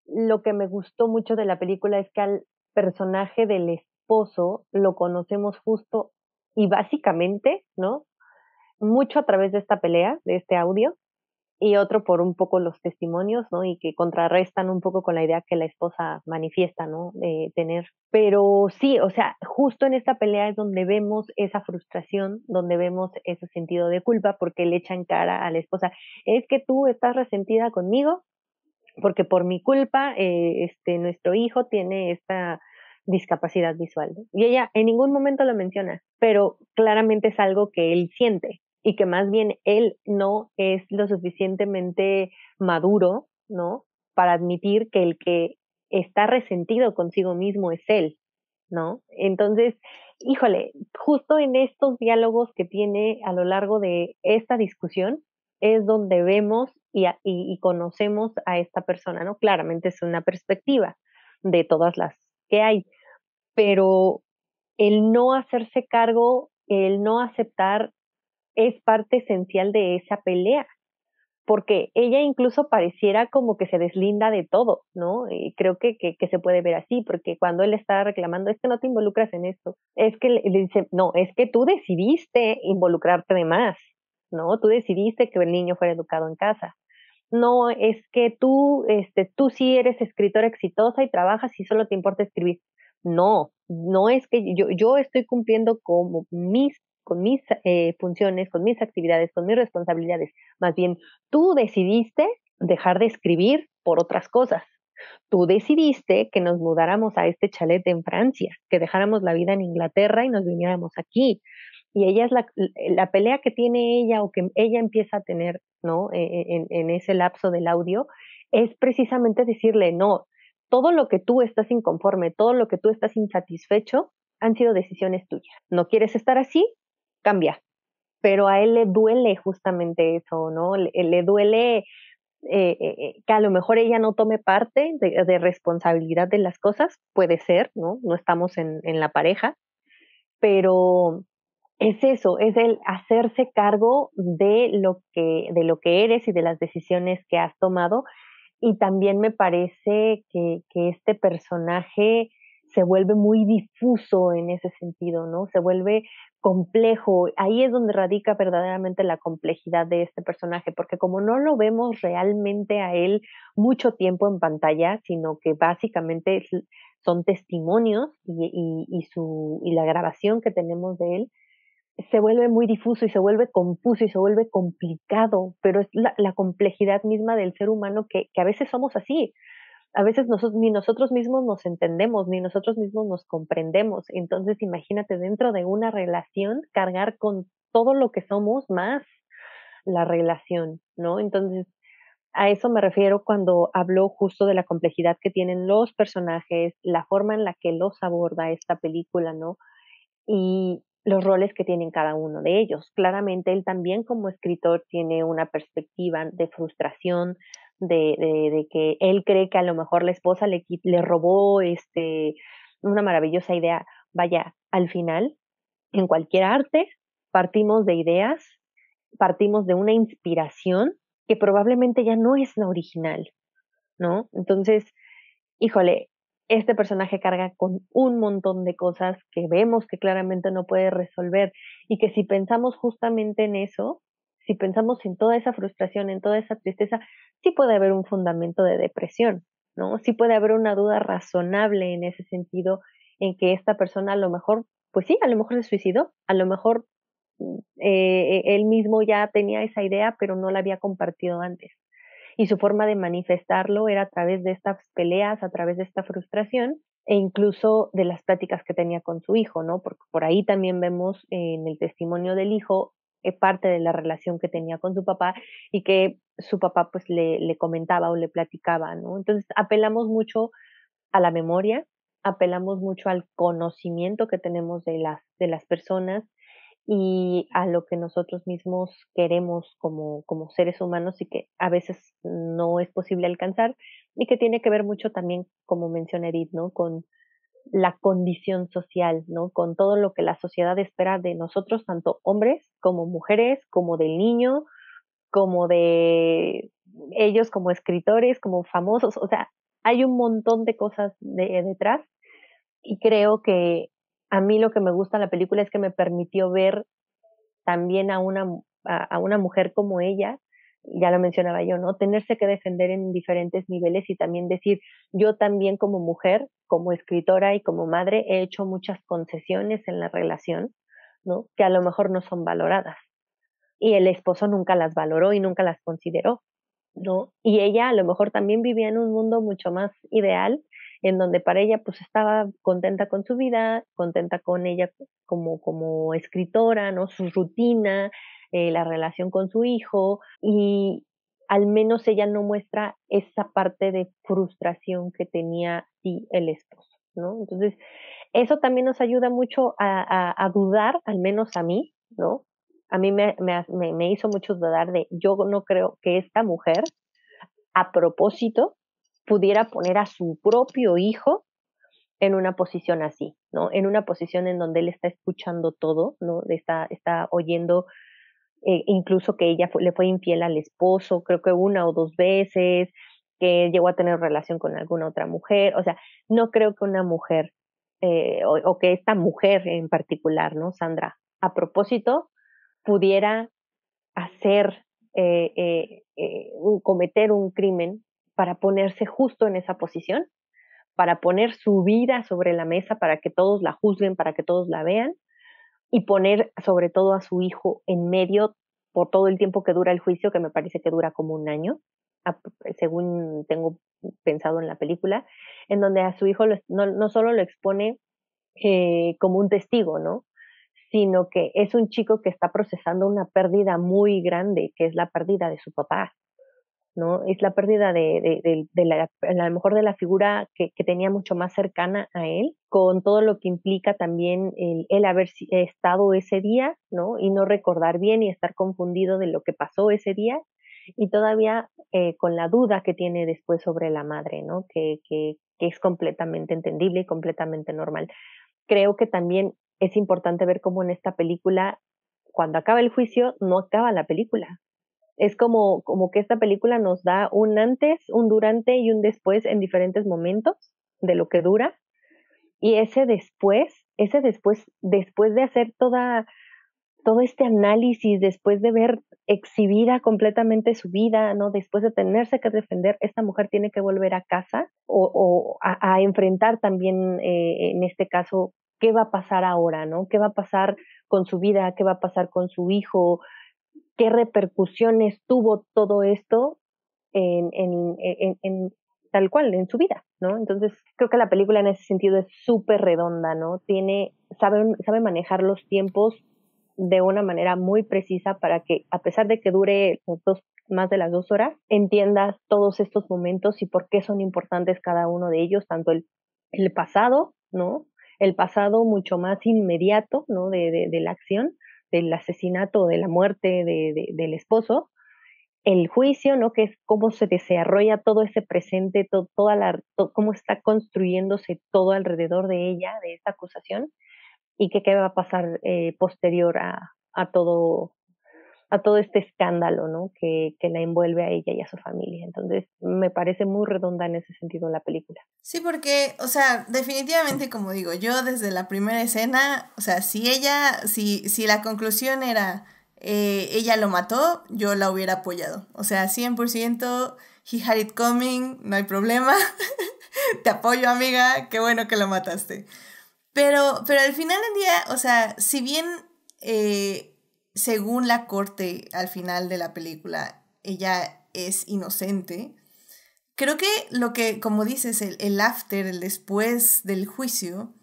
lo que me gustó mucho de la película es que al personaje del esposo lo conocemos justo y básicamente, ¿no? Mucho a través de esta pelea, de este audio, y otro por un poco los testimonios, ¿no? Y que contrarrestan un poco con la idea que la esposa manifiesta, ¿no? de tener. Pero sí, o sea, justo en esta pelea es donde vemos esa frustración, donde vemos ese sentido de culpa, porque le echan cara a la esposa. Es que tú estás resentida conmigo, porque por mi culpa, eh, este, nuestro hijo tiene esta discapacidad visual. Y ella en ningún momento lo menciona, pero claramente es algo que él siente, y que más bien él no es lo suficientemente maduro, ¿no? Para admitir que el que está resentido consigo mismo es él, ¿no? Entonces, híjole, justo en estos diálogos que tiene a lo largo de esta discusión es donde vemos y, conocemos a esta persona, ¿no? Claramente es una perspectiva de todas las que hay, pero el no hacerse cargo, el no aceptar es parte esencial de esa pelea, porque ella incluso pareciera como que se deslinda de todo, ¿no? Y creo que, se puede ver así, porque cuando él está reclamando, es que no te involucras en esto, es que le, dice, no, es que tú decidiste involucrarte de más, ¿no? Tú decidiste que el niño fuera educado en casa. No, es que tú, este, tú sí eres escritora exitosa y trabajas y solo te importa escribir. No, no es que yo, yo estoy cumpliendo como mis con mis eh, funciones, con mis actividades, con mis responsabilidades. Más bien, tú decidiste dejar de escribir por otras cosas. Tú decidiste que nos mudáramos a este chalet en Francia, que dejáramos la vida en Inglaterra y nos viniéramos aquí. Y ella es la, la pelea que tiene ella o que ella empieza a tener, ¿no? E, e, en, en ese lapso del audio, es precisamente decirle, no, todo lo que tú estás inconforme, todo lo que tú estás insatisfecho, han sido decisiones tuyas. No quieres estar así, cambia, pero a él le duele justamente eso, ¿no? Le, eh, duele eh, eh, que a lo mejor ella no tome parte de, responsabilidad de las cosas, puede ser, ¿no? No estamos en, en la pareja, pero es eso, es el hacerse cargo de lo que, de lo que eres y de las decisiones que has tomado. Y también me parece que, que este personaje se vuelve muy difuso en ese sentido, ¿no? Se vuelve complejo. Ahí es donde radica verdaderamente la complejidad de este personaje, porque como no lo vemos realmente a él mucho tiempo en pantalla, sino que básicamente son testimonios y, y, y su, y la grabación que tenemos de él, se vuelve muy difuso y se vuelve compuso y se vuelve complicado, pero es la, la complejidad misma del ser humano que, que, a veces somos así a veces nosotros, ni nosotros mismos nos entendemos, ni nosotros mismos nos comprendemos. Entonces, imagínate dentro de una relación cargar con todo lo que somos más la relación, ¿no? Entonces, a eso me refiero cuando hablo justo de la complejidad que tienen los personajes, la forma en la que los aborda esta película, ¿no? Y los roles que tienen cada uno de ellos. Claramente él también como escritor tiene una perspectiva de frustración, de, de, que él cree que a lo mejor la esposa le, le robó este, una maravillosa idea. Vaya, al final, en cualquier arte, partimos de ideas, partimos de una inspiración que probablemente ya no es la original, ¿no? Entonces, híjole, este personaje carga con un montón de cosas que vemos que claramente no puede resolver y que si pensamos justamente en eso, si pensamos en toda esa frustración, en toda esa tristeza, sí puede haber un fundamento de depresión, ¿no? Sí puede haber una duda razonable en ese sentido, en que esta persona a lo mejor, pues sí, a lo mejor se suicidó, a lo mejor mm, eh, eh, él mismo ya tenía esa idea, pero no la había compartido antes. Y su forma de manifestarlo era a través de estas peleas, a través de esta frustración e incluso de las pláticas que tenía con su hijo, ¿no? Porque por ahí también vemos en el testimonio del hijo eh, parte de la relación que tenía con su papá y que su papá pues le, le comentaba o le platicaba, ¿no? Entonces apelamos mucho a la memoria, apelamos mucho al conocimiento que tenemos de las, de las personas y a lo que nosotros mismos queremos como, como seres humanos y que a veces no es posible alcanzar y que tiene que ver mucho también, como menciona Edith, ¿no? Con, la condición social, ¿no? Con todo lo que la sociedad espera de nosotros, tanto hombres como mujeres, como del niño, como de ellos como escritores, como famosos, o sea, hay un montón de cosas de, detrás y creo que a mí lo que me gusta en la película es que me permitió ver también a una, a una mujer como ella, ya lo mencionaba yo, ¿no? Tenerse que defender en diferentes niveles y también decir, yo también como mujer, como escritora y como madre, he hecho muchas concesiones en la relación, ¿no? Que a lo mejor no son valoradas. Y el esposo nunca las valoró y nunca las consideró, ¿no? Y ella a lo mejor también vivía en un mundo mucho más ideal, en donde para ella pues estaba contenta con su vida, contenta con ella como, como escritora, ¿no? Su rutina, eh, la relación con su hijo y al menos ella no muestra esa parte de frustración que tenía sí el esposo, ¿no? Entonces, eso también nos ayuda mucho a, dudar, al menos a mí, ¿no? A mí me, hizo mucho dudar de, yo no creo que esta mujer, a propósito, pudiera poner a su propio hijo en una posición así, ¿no? En una posición en donde él está escuchando todo, ¿no? Está, está oyendo eh, incluso que ella le fue infiel al esposo, creo que una o dos veces, que llegó a tener relación con alguna otra mujer, o sea, no creo que una mujer, eh, o, que esta mujer en particular, ¿no? Sandra, a propósito, pudiera hacer, eh, eh, eh cometer un crimen para ponerse justo en esa posición, para poner su vida sobre la mesa, para que todos la juzguen, para que todos la vean, y poner sobre todo a su hijo en medio por todo el tiempo que dura el juicio, que me parece que dura como un año, según tengo pensado en la película, en donde a su hijo no, solo lo expone eh, como un testigo, ¿no? sino que es un chico que está procesando una pérdida muy grande, que es la pérdida de su papá. ¿no? Es la pérdida de, de, la, lo mejor de la figura que, que, tenía mucho más cercana a él, con todo lo que implica también el, el, haber estado ese día, ¿no? Y no recordar bien y estar confundido de lo que pasó ese día y todavía eh, con la duda que tiene después sobre la madre, ¿no? Que, que, que es completamente entendible y completamente normal. Creo que también es importante ver cómo en esta película, cuando acaba el juicio, no acaba la película, es como, como que esta película nos da un antes, un durante y un después en diferentes momentos de lo que dura. Y ese después, ese después, después de hacer toda, todo este análisis, después de ver exhibida completamente su vida, ¿no? Después de tenerse que defender, esta mujer tiene que volver a casa o, o a, enfrentar también, eh, en este caso, qué va a pasar ahora, ¿no? ¿Qué va a pasar con su vida? ¿Qué va a pasar con su hijo? qué repercusiones tuvo todo esto en, en, en, tal cual, en su vida, ¿no? Entonces, creo que la película en ese sentido es súper redonda, ¿no? Tiene, sabe, sabe manejar los tiempos de una manera muy precisa para que, a pesar de que dure dos, más de las dos horas, entiendas todos estos momentos y por qué son importantes cada uno de ellos, tanto el, el pasado, ¿no? El pasado mucho más inmediato, ¿no? De, de, de la acción, del asesinato, de la muerte del esposo, el juicio, ¿no? Que es cómo se desarrolla todo ese presente, toda la, cómo está construyéndose todo alrededor de ella, de esta acusación, y que qué va a pasar eh, posterior a, a, todo, a todo este escándalo ¿no? que, la envuelve a ella y a su familia. Entonces, me parece muy redonda en ese sentido la película. Sí, porque, o sea, definitivamente, como digo, yo desde la primera escena, o sea, si ella, si, si la conclusión era eh, ella lo mató, yo la hubiera apoyado. O sea, 100%, he had it coming, no hay problema. Te apoyo, amiga, qué bueno que lo mataste. Pero, pero al final del día, o sea, si bien... Eh, según la corte al final de la película, ella es inocente. Creo que lo que, como dices, el, after, el después del juicio,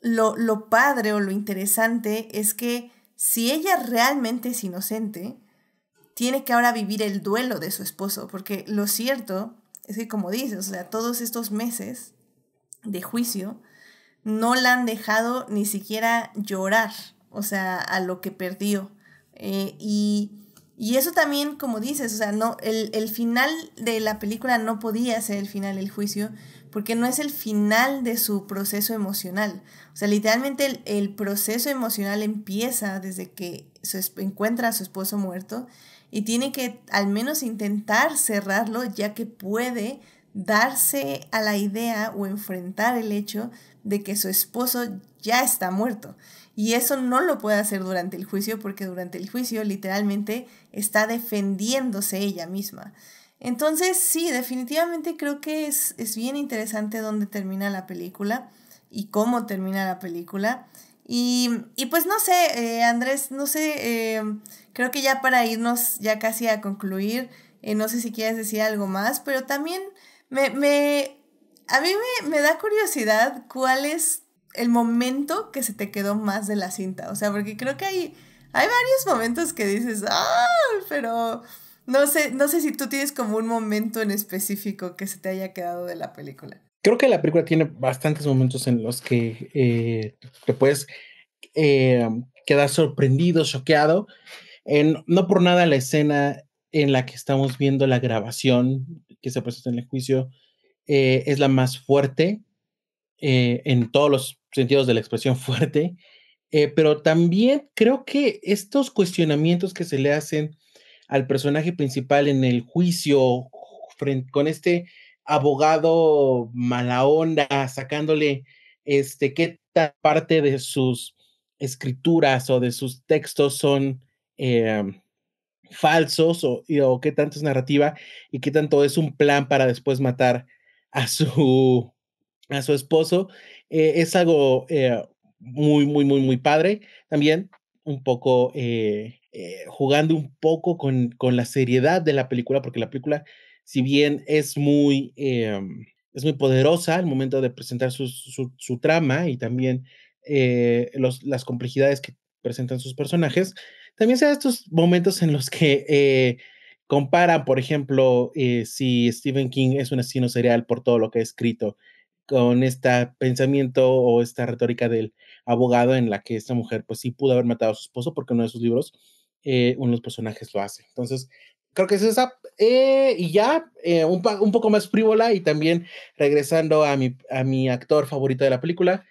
lo, padre o lo interesante es que si ella realmente es inocente, tiene que ahora vivir el duelo de su esposo, porque lo cierto es que, como dices, o sea, todos estos meses de juicio no la han dejado ni siquiera llorar, o sea, a lo que perdió. Eh, y, eso también, como dices, o sea, no, el, final de la película no podía ser el final del juicio porque no es el final de su proceso emocional. O sea, literalmente el, el proceso emocional empieza desde que se encuentra a su esposo muerto y tiene que al menos intentar cerrarlo ya que puede darse a la idea o enfrentar el hecho de que su esposo ya está muerto. Y eso no lo puede hacer durante el juicio porque durante el juicio literalmente está defendiéndose ella misma. Entonces sí, definitivamente creo que es, bien interesante dónde termina la película y cómo termina la película. Y, pues no sé, eh, Andrés, no sé, eh, creo que ya para irnos ya casi a concluir, eh, no sé si quieres decir algo más, pero también me, a mí me, me da curiosidad cuál es el momento que se te quedó más de la cinta. O sea, porque creo que hay, hay varios momentos que dices, ah, pero no sé, no sé si tú tienes como un momento en específico que se te haya quedado de la película. Creo que la película tiene bastantes momentos en los que eh, te puedes eh, quedar sorprendido, choqueado. En, no por nada la escena en la que estamos viendo la grabación que se presenta en el juicio eh, es la más fuerte eh, en todos los sentidos de la expresión fuerte, eh, pero también creo que estos cuestionamientos que se le hacen al personaje principal en el juicio con este abogado mala onda sacándole este qué parte de sus escrituras o de sus textos son eh, falsos o, qué tanto es narrativa y qué tanto es un plan para después matar a su a su esposo. Eh, es algo eh, muy, muy, muy, muy padre. También un poco eh, jugando un poco con, con, la seriedad de la película, porque la película, si bien es muy, es muy poderosa al momento de presentar su, su, trama y también los, las complejidades que presentan sus personajes, también se da estos momentos en los que comparan, por ejemplo, si Stephen King es un asesino serial por todo lo que ha escrito con este pensamiento o esta retórica del abogado en la que esta mujer pues sí pudo haber matado a su esposo porque uno de sus libros, eh, uno de los personajes lo hace. Entonces, creo que es esa. Eh, y ya, eh, un, poco más frívola y también regresando a mi, a mi actor favorito de la película,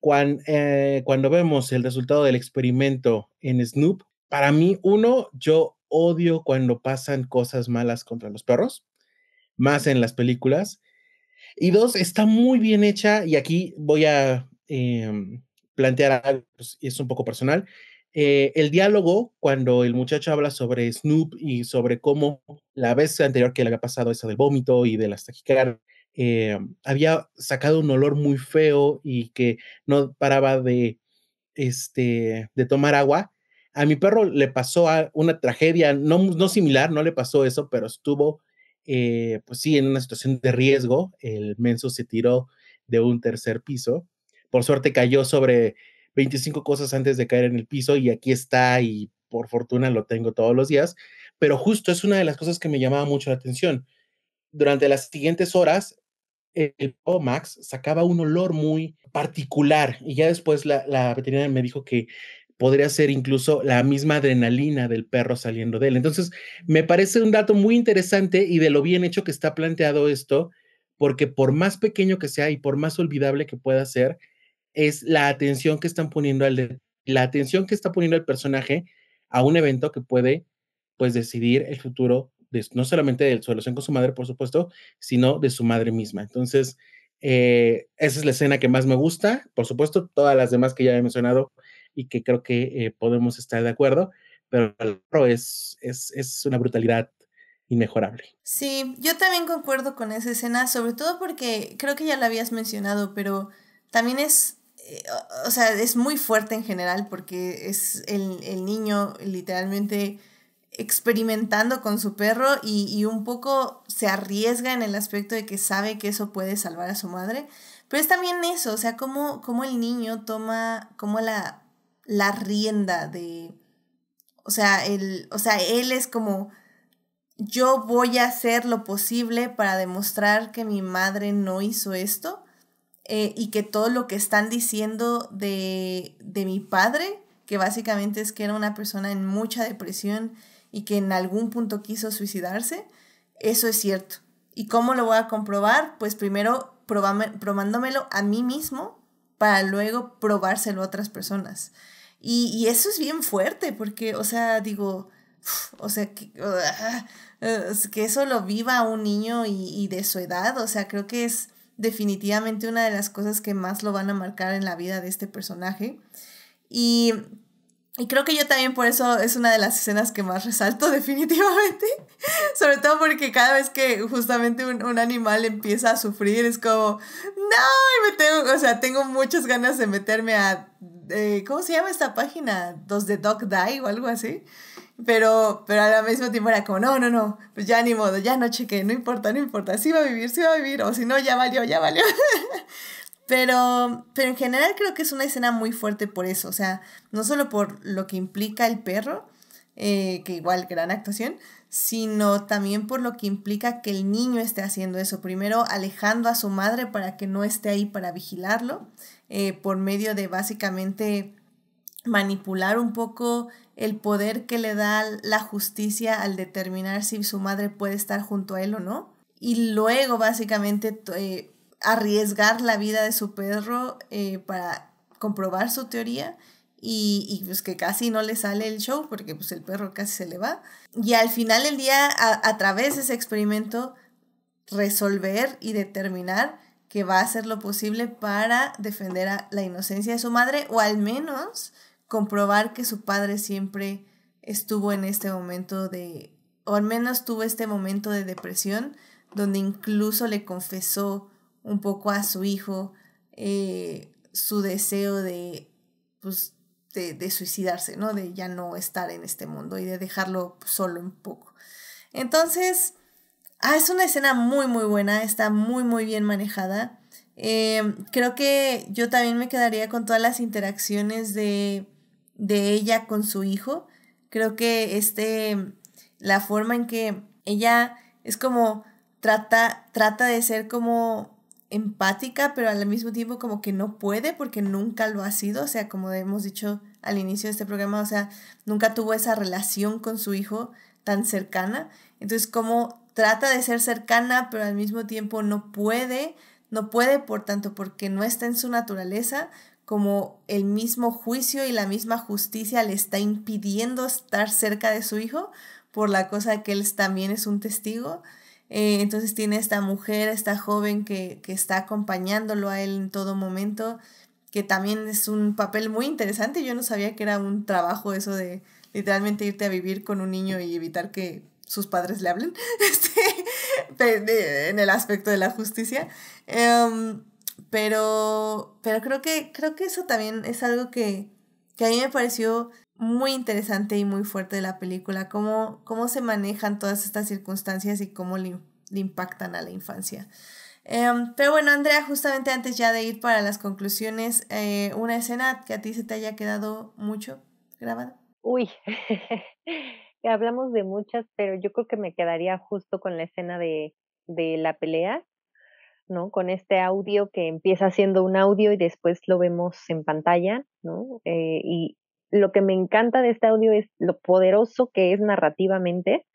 cuando, eh, cuando vemos el resultado del experimento en Snoop, para mí, uno, yo odio cuando pasan cosas malas contra los perros, más en las películas y dos, está muy bien hecha, y aquí voy a em, plantear algo, pues, es un poco personal. Eh, el diálogo, cuando el muchacho habla sobre Snoop y sobre cómo la vez anterior que le había pasado eso del vómito y de las taquicardias, eh, había sacado un olor muy feo y que no paraba de, este, de tomar agua. A mi perro le pasó una tragedia, no, no similar, no le pasó eso, pero estuvo eh, pues sí, en una situación de riesgo, el menso se tiró de un tercer piso. Por suerte cayó sobre 25 cosas antes de caer en el piso y aquí está y por fortuna lo tengo todos los días. Pero justo es una de las cosas que me llamaba mucho la atención. Durante las siguientes horas, el POMAX sacaba un olor muy particular y ya después la, la veterinaria me dijo que podría ser incluso la misma adrenalina del perro saliendo de él. Entonces, me parece un dato muy interesante y de lo bien hecho que está planteado esto, porque por más pequeño que sea y por más olvidable que pueda ser, es la atención que están poniendo al la atención que está poniendo el personaje a un evento que puede pues decidir el futuro no solamente de su relación con su madre, por supuesto, sino de su madre misma. Entonces, eh, esa es la escena que más me gusta. Por supuesto, todas las demás que ya he mencionado y que creo que eh, podemos estar de acuerdo, pero es, es, una brutalidad inmejorable. Sí, yo también concuerdo con esa escena, sobre todo porque creo que ya lo habías mencionado, pero también es, eh, o sea, es muy fuerte en general porque es el, niño literalmente experimentando con su perro y, y, un poco se arriesga en el aspecto de que sabe que eso puede salvar a su madre, pero es también eso, o sea, cómo, cómo el niño toma, cómo la la rienda de, o sea, él, o sea, él es como, yo voy a hacer lo posible para demostrar que mi madre no hizo esto eh, y que todo lo que están diciendo de, de mi padre, que básicamente es que era una persona en mucha depresión y que en algún punto quiso suicidarse, eso es cierto. ¿Y cómo lo voy a comprobar? Pues primero probame, probándomelo a mí mismo para luego probárselo a otras personas. Y, eso es bien fuerte, porque, o sea, digo, o sea, ah, que, eso lo viva un niño y, de su edad, o sea, creo que es definitivamente una de las cosas que más lo van a marcar en la vida de este personaje. Y creo que yo también por eso es una de las escenas que más resalto definitivamente. Sobre todo porque cada vez que justamente un, animal empieza a sufrir es como, no, me tengo, o sea, tengo muchas ganas de meterme a eh, ¿cómo se llama esta página? Dos de Dog Die o algo así. Pero, pero al mismo tiempo era como, no, no, no, pues ya ni modo, ya no chequeé. no importa, no importa, sí va a vivir, sí va a vivir, o si no, ya valió, ya valió. pero, pero en general creo que es una escena muy fuerte por eso, o sea, no solo por lo que implica el perro, eh, que igual gran actuación, sino también por lo que implica que el niño esté haciendo eso. Primero, alejando a su madre para que no esté ahí para vigilarlo, eh, por medio de básicamente manipular un poco el poder que le da la justicia al determinar si su madre puede estar junto a él o no. Y luego, básicamente, eh, arriesgar la vida de su perro eh, para comprobar su teoría y, pues que casi no le sale el show porque pues el perro casi se le va. Y al final del día, a, través de ese experimento, resolver y determinar que va a hacer lo posible para defender a la inocencia de su madre o al menos comprobar que su padre siempre estuvo en este momento de, o al menos tuvo este momento de depresión, donde incluso le confesó un poco a su hijo eh, su deseo de, pues, de, suicidarse, ¿no? De ya no estar en este mundo y de dejarlo solo un poco. Entonces, ah, es una escena muy, muy buena, está muy, muy bien manejada. Em, creo que yo también me quedaría con todas las interacciones de, ella con su hijo. Creo que este, la forma en que ella es como trata, trata de ser como empática, pero al mismo tiempo como que no puede porque nunca lo ha sido, o sea, como hemos dicho al inicio de este programa, o sea, nunca tuvo esa relación con su hijo tan cercana. Entonces, como trata de ser cercana, pero al mismo tiempo no puede, no puede por tanto porque no está en su naturaleza, como el mismo juicio y la misma justicia le está impidiendo estar cerca de su hijo por la cosa que él también es un testigo. Eh, entonces tiene esta mujer, esta joven que, que está acompañándolo a él en todo momento, que también es un papel muy interesante. Yo no sabía que era un trabajo eso de literalmente irte a vivir con un niño y evitar que sus padres le hablen este, en el aspecto de la justicia. Em, pero, pero creo, que, creo que eso también es algo que, que a mí me pareció muy interesante y muy fuerte de la película, cómo, cómo se manejan todas estas circunstancias y cómo le, impactan a la infancia. Em, pero bueno, Andrea, justamente antes ya de ir para las conclusiones, eh, una escena que a ti se te haya quedado mucho grabada. Uy, hablamos de muchas, pero yo creo que me quedaría justo con la escena de, la pelea, ¿no? Con este audio que empieza siendo un audio y después lo vemos en pantalla, ¿no? Eh, y, lo que me encanta de este audio es lo poderoso que es narrativamente,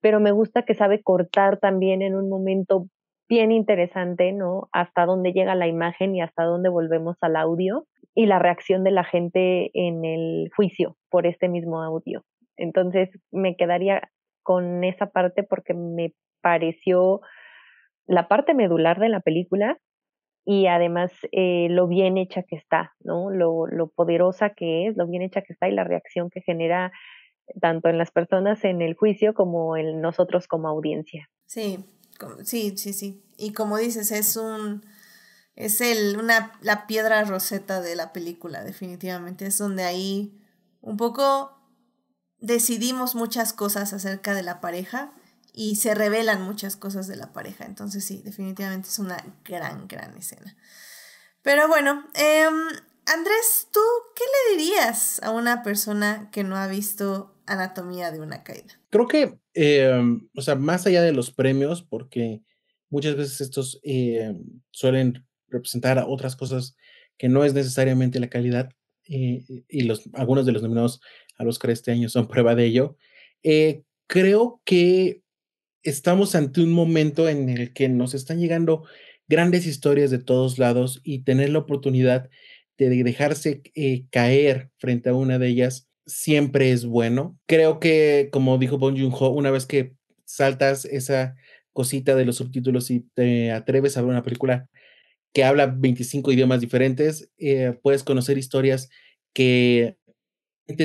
pero me gusta que sabe cortar también en un momento bien interesante, ¿no? Hasta dónde llega la imagen y hasta dónde volvemos al audio y la reacción de la gente en el juicio por este mismo audio. Entonces me quedaría con esa parte porque me pareció la parte medular de la película y además eh, lo bien hecha que está, ¿no? Lo, lo, poderosa que es, lo bien hecha que está y la reacción que genera tanto en las personas en el juicio como en nosotros como audiencia. Sí, sí, sí, sí. Y como dices, es un es el, una, la piedra roseta de la película, definitivamente. Es donde ahí un poco decidimos muchas cosas acerca de la pareja y se revelan muchas cosas de la pareja. Entonces sí, definitivamente es una gran, gran escena. Pero bueno, em, Andrés, ¿tú qué le dirías a una persona que no ha visto Anatomía de una Caída? Creo que, em, o sea, más allá de los premios, porque muchas veces estos em, suelen representar a otras cosas que no es necesariamente la calidad, eh, y los, algunos de los nominados a los que este año son prueba de ello, eh, creo que estamos ante un momento en el que nos están llegando grandes historias de todos lados y tener la oportunidad de dejarse eh, caer frente a una de ellas siempre es bueno. Creo que, como dijo Bon jun ho una vez que saltas esa cosita de los subtítulos y te atreves a ver una película que habla 25 idiomas diferentes, eh, puedes conocer historias que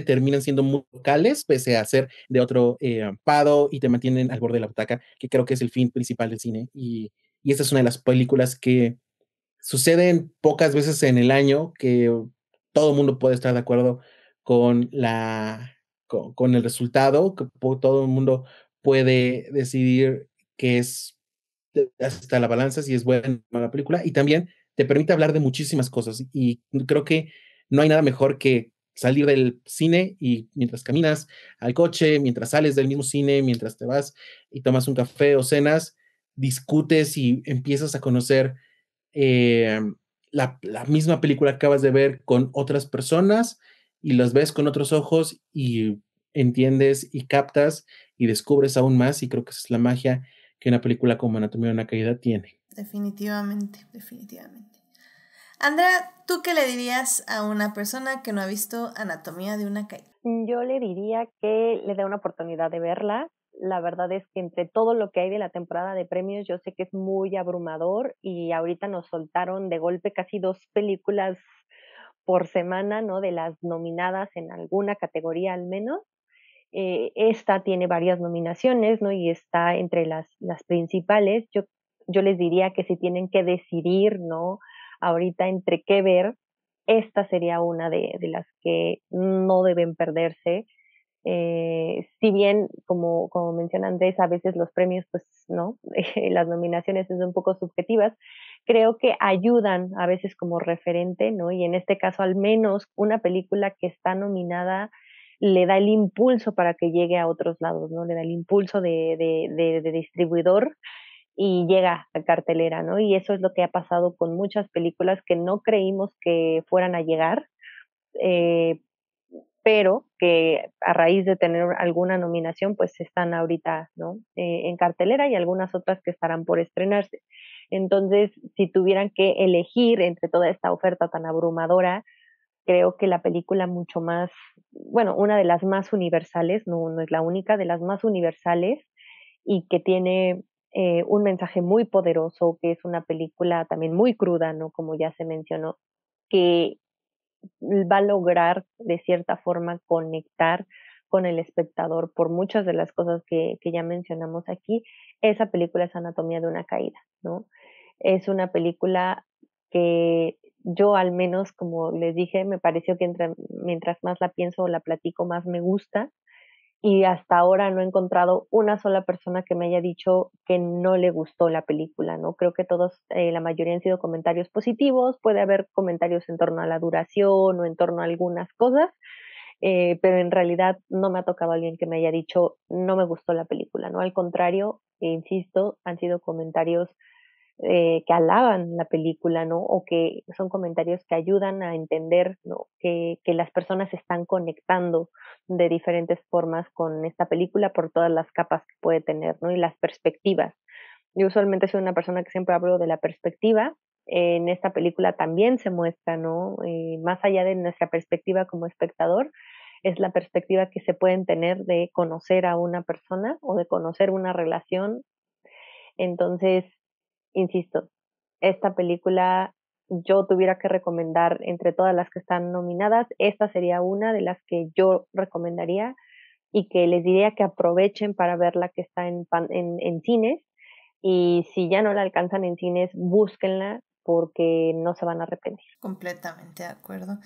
terminan siendo muy locales, pese a ser de otro eh, ampado y te mantienen al borde de la butaca, que creo que es el fin principal del cine. Y, esta es una de las películas que suceden pocas veces en el año, que todo el mundo puede estar de acuerdo con, la, con, el resultado, que todo el mundo puede decidir que es eh, hasta la balanza si es buena o mala película y también te permite hablar de muchísimas cosas y creo que no hay nada mejor que salir del cine y mientras caminas al coche, mientras sales del mismo cine, mientras te vas y tomas un café o cenas, discutes y empiezas a conocer eh, la, la, misma película que acabas de ver con otras personas y las ves con otros ojos y entiendes y captas y descubres aún más y creo que esa es la magia que una película como Anatomía de una Caída tiene. Definitivamente, definitivamente. Andrea, ¿tú qué le dirías a una persona que no ha visto Anatomía de una caída? Yo le diría que le dé una oportunidad de verla. La verdad es que entre todo lo que hay de la temporada de premios, yo sé que es muy abrumador y ahorita nos soltaron de golpe casi dos películas por semana, ¿no? De las nominadas en alguna categoría al menos. Eh, esta tiene varias nominaciones, ¿no? Y está entre las, las principales. Yo, yo les diría que si tienen que decidir, ¿no? ahorita entre qué ver, esta sería una de, las que no deben perderse. Eh, si bien, como, como menciona Andrés, a veces los premios, pues no, las nominaciones son un poco subjetivas, creo que ayudan a veces como referente, ¿no? Y en este caso, al menos una película que está nominada le da el impulso para que llegue a otros lados, ¿no? Le da el impulso de, de, de distribuidor y llega a cartelera, ¿no? Y eso es lo que ha pasado con muchas películas que no creímos que fueran a llegar, eh, pero que a raíz de tener alguna nominación, pues están ahorita, ¿no? Eh, en cartelera y algunas otras que estarán por estrenarse. Entonces, si tuvieran que elegir entre toda esta oferta tan abrumadora, creo que la película mucho más, bueno, una de las más universales, no, no es la única, de las más universales y que tiene eh, un mensaje muy poderoso, que es una película también muy cruda, ¿no? Como ya se mencionó, que va a lograr de cierta forma conectar con el espectador por muchas de las cosas que, que ya mencionamos aquí. Esa película es Anatomía de una Caída, ¿no? Es una película que yo al menos, como les dije, me pareció que mientras más la pienso o la platico, más me gusta, y hasta ahora no he encontrado una sola persona que me haya dicho que no le gustó la película, ¿no? Creo que todos, eh, la mayoría han sido comentarios positivos, puede haber comentarios en torno a la duración o en torno a algunas cosas, eh, pero en realidad no me ha tocado alguien que me haya dicho no me gustó la película, ¿no? Al contrario, insisto, han sido comentarios eh, que alaban la película, ¿no? O que son comentarios que ayudan a entender, ¿no? Que, las personas están conectando de diferentes formas con esta película por todas las capas que puede tener, ¿no? Y las perspectivas. Yo usualmente soy una persona que siempre hablo de la perspectiva, en esta película también se muestra, ¿no? Eh, más allá de nuestra perspectiva como espectador, es la perspectiva que se pueden tener de conocer a una persona o de conocer una relación. Entonces, insisto, esta película yo tuviera que recomendar entre todas las que están nominadas, esta sería una de las que yo recomendaría y que les diría que aprovechen para verla que está en, en, en cines. Y si ya no la alcanzan en cines, búsquenla porque no se van a arrepentir. Completamente de acuerdo.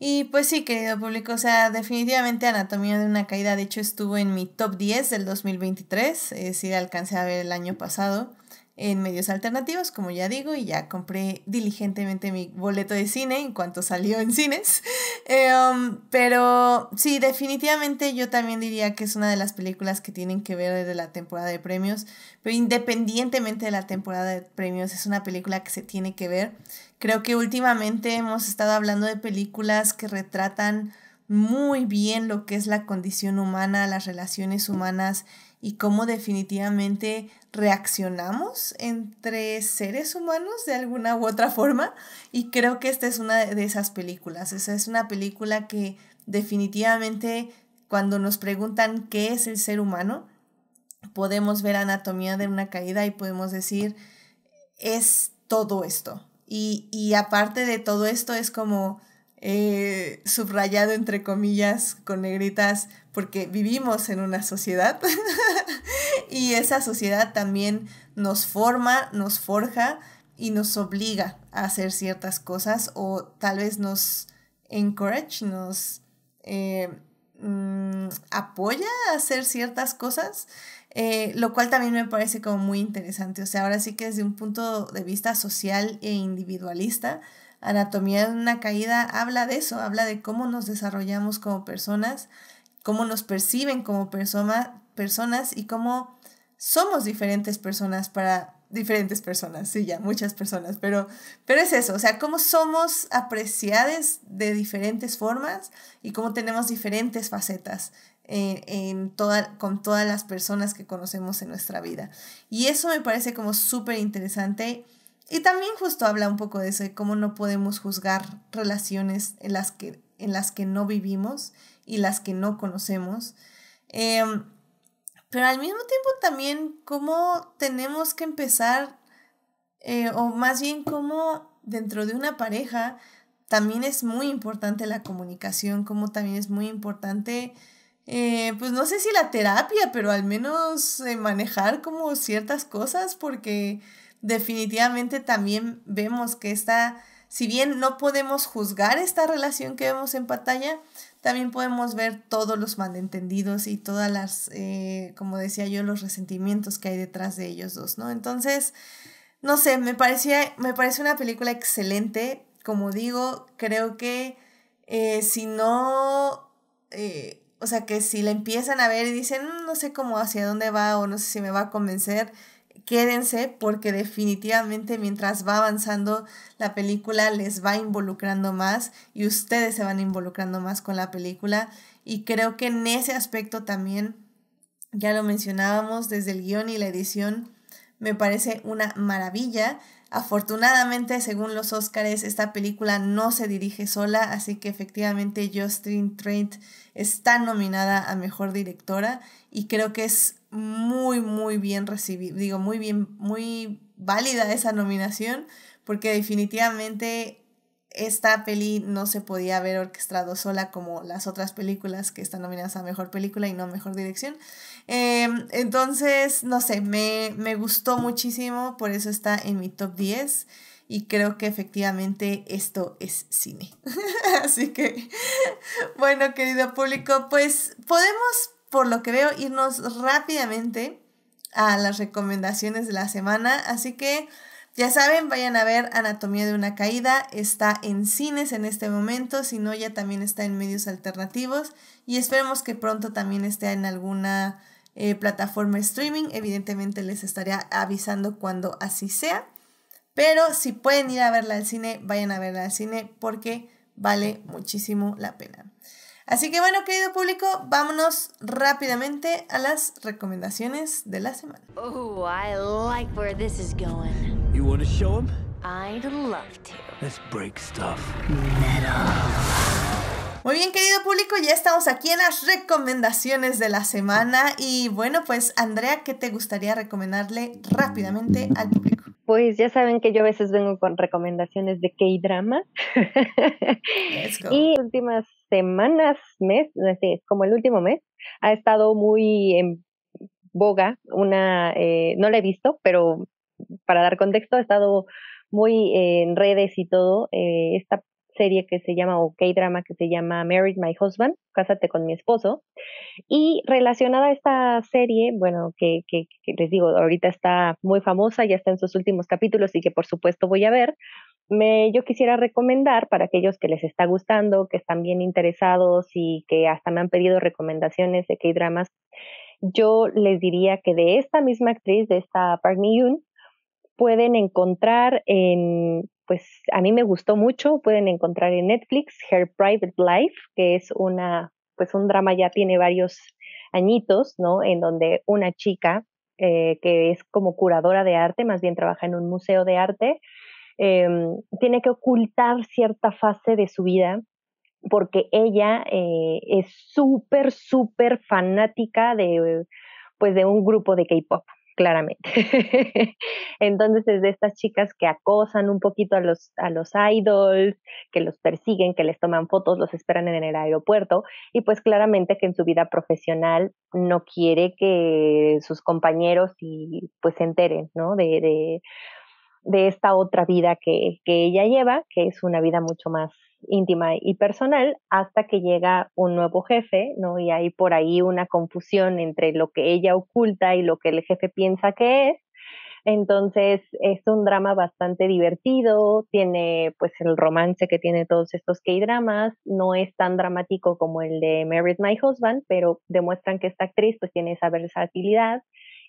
Y pues sí, querido público, o sea, definitivamente Anatomía de una Caída, de hecho, estuvo en mi top 10 del 2023, sí la alcancé a ver el año pasado en medios alternativos, como ya digo, y ya compré diligentemente mi boleto de cine en cuanto salió en cines. Em, pero sí, definitivamente yo también diría que es una de las películas que tienen que ver desde la temporada de premios, pero independientemente de la temporada de premios, es una película que se tiene que ver. Creo que últimamente hemos estado hablando de películas que retratan muy bien lo que es la condición humana, las relaciones humanas y cómo definitivamente reaccionamos entre seres humanos de alguna u otra forma. Y creo que esta es una de esas películas. Esa es una película que definitivamente cuando nos preguntan qué es el ser humano, podemos ver anatomía de una caída y podemos decir, es todo esto. Y, aparte de todo esto es como eh, subrayado entre comillas con negritas porque vivimos en una sociedad y esa sociedad también nos forma, nos forja y nos obliga a hacer ciertas cosas o tal vez nos encourage, nos eh, mm, apoya a hacer ciertas cosas, eh, lo cual también me parece como muy interesante. O sea, ahora sí que desde un punto de vista social e individualista, Anatomía de una caída habla de eso, habla de cómo nos desarrollamos como personas, cómo nos perciben como persona, personas y cómo somos diferentes personas para diferentes personas, sí, ya, muchas personas, pero, pero es eso, o sea, cómo somos apreciadas de diferentes formas y cómo tenemos diferentes facetas en, con todas las personas que conocemos en nuestra vida. Y eso me parece como súper interesante. Y también justo habla un poco de eso, de cómo no podemos juzgar relaciones en las que, en las que no vivimos y las que no conocemos. Eh, pero al mismo tiempo también cómo tenemos que empezar, eh, o más bien cómo dentro de una pareja también es muy importante la comunicación, Cómo también es muy importante, eh, pues no sé si la terapia, pero al menos eh, manejar como ciertas cosas, porque definitivamente también vemos que esta, si bien no podemos juzgar esta relación que vemos en pantalla, también podemos ver todos los malentendidos y todas las, eh, como decía yo, los resentimientos que hay detrás de ellos dos, ¿no? Entonces, no sé, me, parecía, me parece una película excelente. Como digo, creo que eh, si no, eh, o sea, que si la empiezan a ver y dicen, mm, no sé cómo, hacia dónde va o no sé si me va a convencer, quédense porque definitivamente mientras va avanzando la película les va involucrando más y ustedes se van involucrando más con la película y creo que en ese aspecto también, ya lo mencionábamos desde el guión y la edición, me parece una maravilla. Afortunadamente, según los Óscares, esta película no se dirige sola, así que efectivamente Justin Trent está nominada a Mejor Directora y creo que es muy, muy bien recibida, digo, muy bien, muy válida esa nominación, porque definitivamente esta peli no se podía haber orquestado sola como las otras películas que están nominadas a Mejor Película y no Mejor Dirección. Em, entonces, no sé, me, me, gustó muchísimo, por eso está en mi top 10 y creo que efectivamente esto es cine. Así que, bueno, querido público, pues podemos por lo que veo, irnos rápidamente a las recomendaciones de la semana. Así que ya saben, vayan a ver Anatomía de una Caída. Está en cines en este momento, si no ya también está en medios alternativos y esperemos que pronto también esté en alguna eh, plataforma streaming. Evidentemente les estaré avisando cuando así sea. Pero si pueden ir a verla al cine, vayan a verla al cine porque vale muchísimo la pena. Así que bueno, querido público, vámonos rápidamente a las recomendaciones de la semana. Oh, I like where this is going. You want to show him? Em? I'd love to. Let's break stuff. Metal. Muy bien, querido público, ya estamos aquí en las recomendaciones de la semana. Y bueno, pues Andrea, ¿qué te gustaría recomendarle rápidamente al público? Pues ya saben que yo a veces vengo con recomendaciones de K-drama. y últimas semanas, mes, sé, como el último mes, ha estado muy en boga una, eh, no la he visto, pero para dar contexto, ha estado muy en redes y todo, eh, esta serie que se llama, o K-drama que se llama Married My Husband, Cásate con mi esposo. Y relacionada a esta serie, bueno, que, les digo, ahorita está muy famosa, ya está en sus últimos capítulos y que por supuesto voy a ver, me, yo quisiera recomendar para aquellos que les está gustando, que están bien interesados y que hasta me han pedido recomendaciones de K-dramas, yo les diría que de esta misma actriz, de esta Park Mi Yoon, pueden encontrar en pues a mí me gustó mucho. Pueden encontrar en Netflix Her Private Life, que es una, pues un drama ya tiene varios añitos, ¿no? En donde una chica eh, que es como curadora de arte, más bien trabaja en un museo de arte, em, tiene que ocultar cierta fase de su vida porque ella eh, es súper, súper fanática de, pues, de un grupo de K-pop, claramente. Entonces, es de estas chicas que acosan un poquito a los, a los idols, que los persiguen, que les toman fotos, los esperan en el aeropuerto, y pues claramente que en su vida profesional no quiere que sus compañeros y pues se enteren, ¿no? De, de, de esta otra vida que, que ella lleva, que es una vida mucho más íntima y personal hasta que llega un nuevo jefe, ¿no? Y hay por ahí una confusión entre lo que ella oculta y lo que el jefe piensa que es. Entonces es un drama bastante divertido, tiene pues el romance que tiene todos estos K-dramas, no es tan dramático como el de Married My Husband, pero demuestran que esta actriz pues tiene esa versatilidad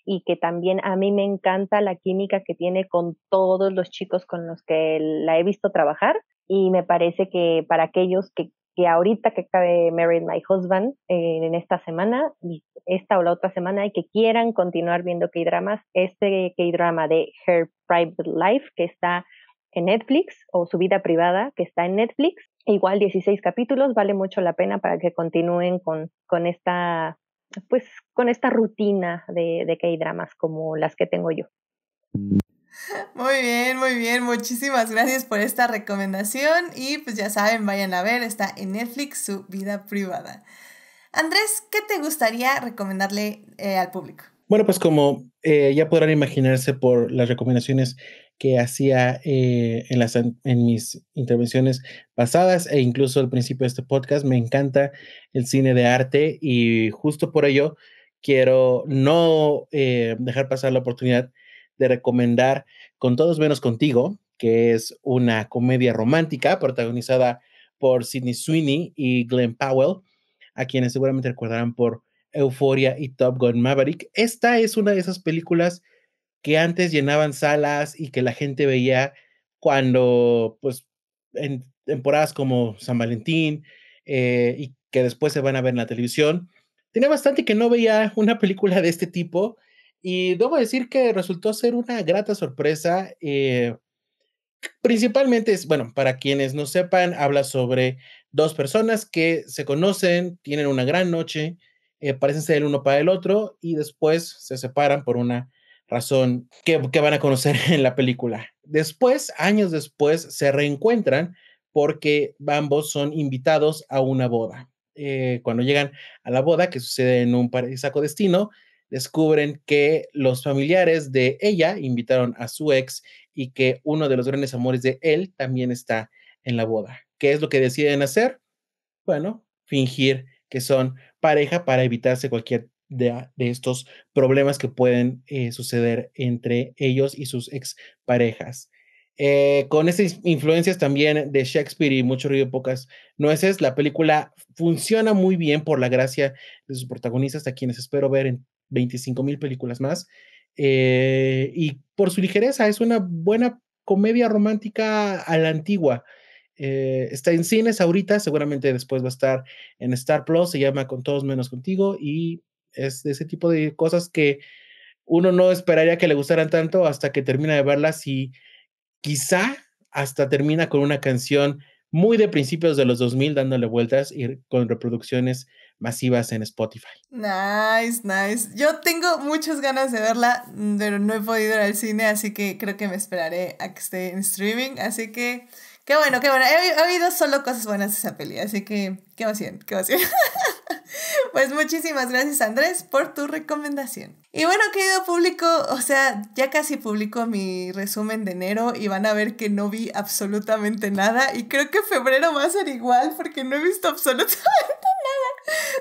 y que también a mí me encanta la química que tiene con todos los chicos con los que la he visto trabajar y me parece que para aquellos que, que ahorita que acabe Married My Husband eh, en esta semana, esta o la otra semana, y que quieran continuar viendo K-dramas, este K-drama de Her Private Life que está en Netflix o su vida privada que está en Netflix, igual 16 capítulos, vale mucho la pena para que continúen con, con esta pues con esta rutina de, de K-dramas como las que tengo yo. Muy bien, muy bien. Muchísimas gracias por esta recomendación y pues ya saben, vayan a ver, está en Netflix su vida privada. Andrés, ¿qué te gustaría recomendarle eh, al público? Bueno, pues como eh, ya podrán imaginarse por las recomendaciones que hacía eh, en, las, en mis intervenciones pasadas e incluso al principio de este podcast, me encanta el cine de arte y justo por ello quiero no dejar pasar la oportunidad de recomendar Con Todos Menos Contigo, que es una comedia romántica protagonizada por Sidney Sweeney y Glenn Powell, a quienes seguramente recordarán por Euphoria y Top Gun Maverick. Esta es una de esas películas que antes llenaban salas y que la gente veía cuando, pues, en temporadas como San Valentín eh, y que después se van a ver en la televisión. Tenía bastante que no veía una película de este tipo y debo decir que resultó ser una grata sorpresa. Eh, principalmente bueno, para quienes no sepan, habla sobre dos personas que se conocen, tienen una gran noche, eh, parecen ser el uno para el otro y después se separan por una razón que, van a conocer en la película. Después, años después, se reencuentran porque ambos son invitados a una boda. Eh, cuando llegan a la boda, que sucede en un saco destino, descubren que los familiares de ella invitaron a su ex y que uno de los grandes amores de él también está en la boda. ¿Qué es lo que deciden hacer? Bueno, fingir que son pareja para evitarse cualquier de, estos problemas que pueden eh, suceder entre ellos y sus ex parejas. Eh, con esas influencias también de Shakespeare y mucho ruido, pocas nueces, la película funciona muy bien por la gracia de sus protagonistas, a quienes espero ver en 25 mil películas más. Eh, y por su ligereza, es una buena comedia romántica a la antigua. Eh, está en cines ahorita, seguramente después va a estar en Star Plus, se llama Con todos menos contigo y es de ese tipo de cosas que uno no esperaría que le gustaran tanto hasta que termina de verlas y quizá hasta termina con una canción muy de principios de los 2000 dándole vueltas y con reproducciones masivas en Spotify. Nice, nice. Yo tengo muchas ganas de verla, mm, pero no he podido ir al cine, así que creo que me esperaré a que esté en streaming. Así que, qué bueno, qué bueno. ha habido solo cosas buenas de esa peli, así que, qué emoción, qué emoción. Pues muchísimas gracias Andrés por tu recomendación. Y bueno, querido público, o sea, ya casi publico mi resumen de enero y van a ver que no vi absolutamente nada y creo que febrero va a ser igual porque no he visto absolutamente nada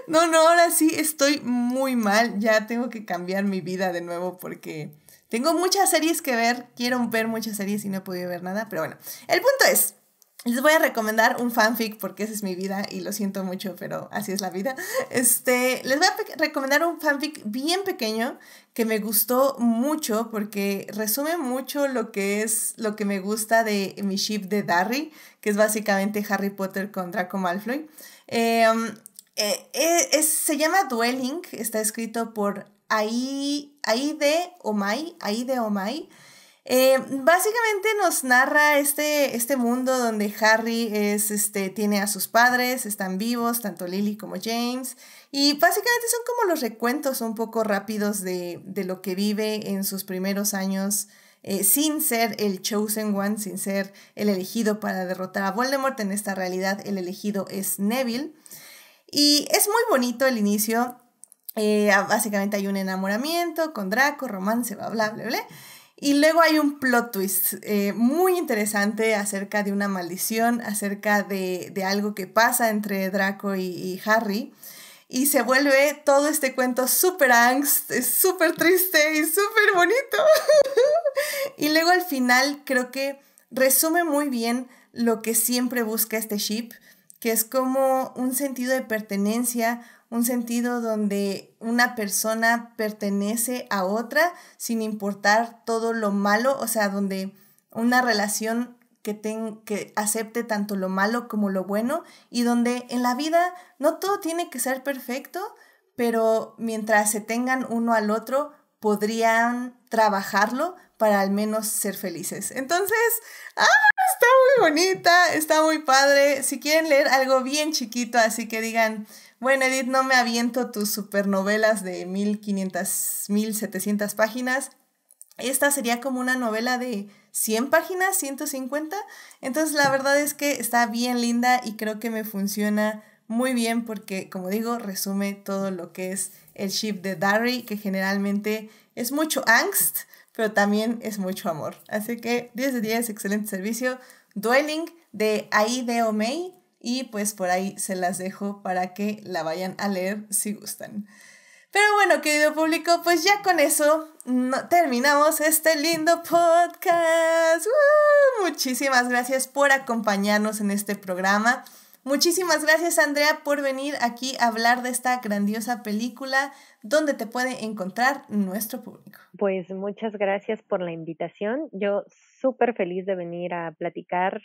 no, no, ahora sí estoy muy mal. Ya tengo que cambiar mi vida de nuevo porque tengo muchas series que ver. Quiero ver muchas series y no he podido ver nada. Pero bueno, el punto es, les voy a recomendar un fanfic porque esa es mi vida y lo siento mucho, pero así es la vida. Este, les voy a recomendar un fanfic bien pequeño que me gustó mucho porque resume mucho lo que es lo que me gusta de mi ship de Darry, que es básicamente Harry Potter con Draco Malfoy. Eh, eh, eh, se llama Dwelling, está escrito por Aide Omai, Omai. Eh, básicamente nos narra este, este mundo donde Harry este, tiene a sus padres, están vivos, tanto Lily como James, y básicamente son como los recuentos un poco rápidos de, lo que vive en sus primeros años sin ser el Chosen One, sin ser el elegido para derrotar a Voldemort. En esta realidad el elegido es Neville. Y es muy bonito el inicio. Eh, básicamente hay un enamoramiento con Draco, romance, bla, bla, bla. Y luego hay un plot twist eh, muy interesante acerca de una maldición, acerca de, algo que pasa entre Draco y, Harry. Y se vuelve todo este cuento súper angst, súper triste y súper bonito. y luego al final creo que resume muy bien lo que siempre busca este ship, que es como un sentido de pertenencia, un sentido donde una persona pertenece a otra sin importar todo lo malo, o sea, donde una relación que, que acepte tanto lo malo como lo bueno y donde en la vida no todo tiene que ser perfecto, pero mientras se tengan uno al otro, podrían trabajarlo para al menos ser felices. Entonces, ¡ah! Está muy bonita, está muy padre. Si quieren leer algo bien chiquito, así que digan, bueno, Edith, no me aviento tus supernovelas de 1500, 1700 páginas. Esta sería como una novela de 100 páginas, 150. Entonces, la verdad es que está bien linda y creo que me funciona muy bien porque, como digo, resume todo lo que es el ship de Darry, que generalmente es mucho angst, pero también es mucho amor. Así que 10 de 10, excelente servicio. Dueling de Aideo May y pues por ahí se las dejo para que la vayan a leer si gustan. Pero bueno, querido público, pues ya con eso terminamos este lindo podcast. Muchísimas gracias por acompañarnos en este programa. Muchísimas gracias Andrea por venir aquí a hablar de esta grandiosa película donde te puede encontrar nuestro público. Pues muchas gracias por la invitación. Yo súper feliz de venir a platicar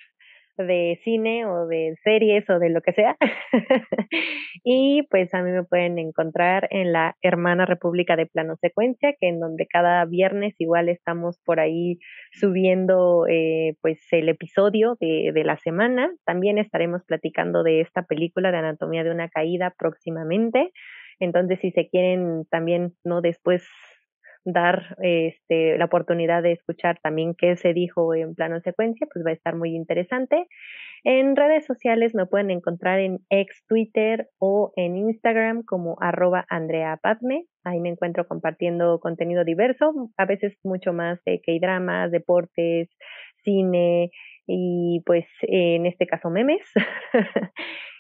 de cine o de series o de lo que sea. y pues a mí me pueden encontrar en la hermana República de Plano Secuencia, que en donde cada viernes igual estamos por ahí subiendo eh, pues el episodio de, de, la semana. También estaremos platicando de esta película de Anatomía de una Caída próximamente. Entonces, si se quieren también, ¿no? Después dar este, la oportunidad de escuchar también qué se dijo en plano secuencia, pues va a estar muy interesante. En redes sociales me pueden encontrar en ex Twitter o en Instagram como arroba Andrea Padme. Ahí me encuentro compartiendo contenido diverso, a veces mucho más de K-dramas, deportes, cine y pues en este caso memes.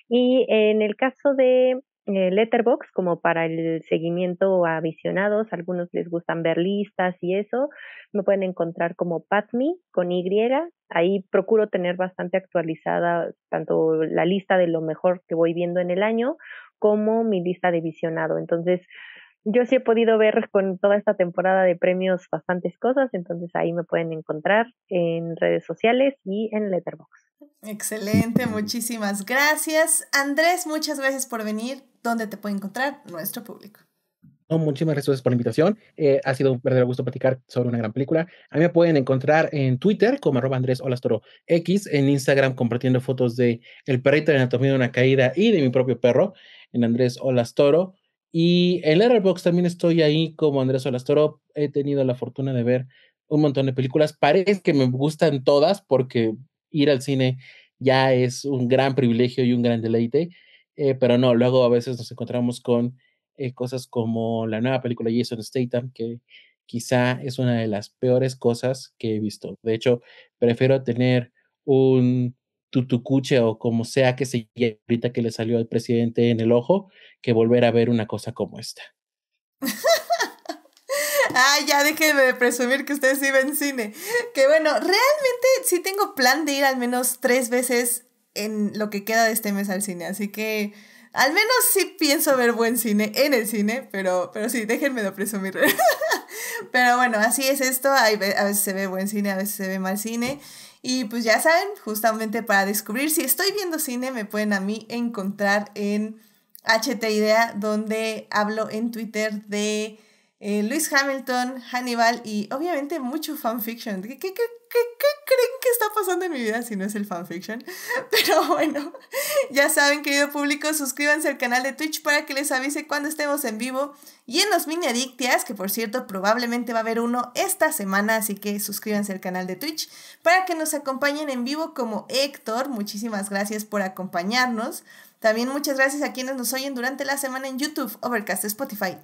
y en el caso de eh, letterbox como para el seguimiento a visionados, algunos les gustan ver listas y eso, me pueden encontrar como Patmi con Y, ahí procuro tener bastante actualizada tanto la lista de lo mejor que voy viendo en el año como mi lista de visionado, entonces yo sí he podido ver con toda esta temporada de premios bastantes cosas, entonces ahí me pueden encontrar en redes sociales y en Letterbox. Excelente, muchísimas gracias. Andrés, muchas gracias por venir. ¿Dónde te puede encontrar nuestro público? No, muchísimas gracias por la invitación. Eh, ha sido un verdadero gusto platicar sobre una gran película. A mí me pueden encontrar en Twitter como arroba Andrés Olastoro X, en Instagram compartiendo fotos de El perrito de anatomía de una caída y de mi propio perro, en Andrés Olastoro. Y en Letterboxd también estoy ahí como Andrés Olastoro. He tenido la fortuna de ver un montón de películas. Parece que me gustan todas porque ir al cine ya es un gran privilegio y un gran deleite, eh, pero no, luego a veces nos encontramos con eh, cosas como la nueva película Jason Statham, que quizá es una de las peores cosas que he visto. De hecho, prefiero tener un tutucuche o como sea que se llame ahorita que le salió al presidente en el ojo que volver a ver una cosa como esta. Ay, ya déjenme de presumir que ustedes sí ven cine. Que bueno, realmente sí tengo plan de ir al menos tres veces en lo que queda de este mes al cine. Así que al menos sí pienso ver buen cine en el cine, pero, pero sí, déjenme de presumir. pero bueno, así es esto. a veces se ve buen cine, a veces se ve mal cine. Y pues ya saben, justamente para descubrir si estoy viendo cine, me pueden a mí encontrar en HT Idea, donde hablo en Twitter de eh, Luis Hamilton, Hannibal y obviamente mucho fanfiction. ¿Qué, qué, qué, creen que está pasando en mi vida si no es el fanfiction? Pero bueno, ya saben, querido público, suscríbanse al canal de Twitch para que les avise cuando estemos en vivo y en los mini adictias, que por cierto probablemente va a haber uno esta semana, así que suscríbanse al canal de Twitch para que nos acompañen en vivo como Héctor. Muchísimas gracias por acompañarnos. También muchas gracias a quienes nos oyen durante la semana en YouTube, Overcast, Spotify,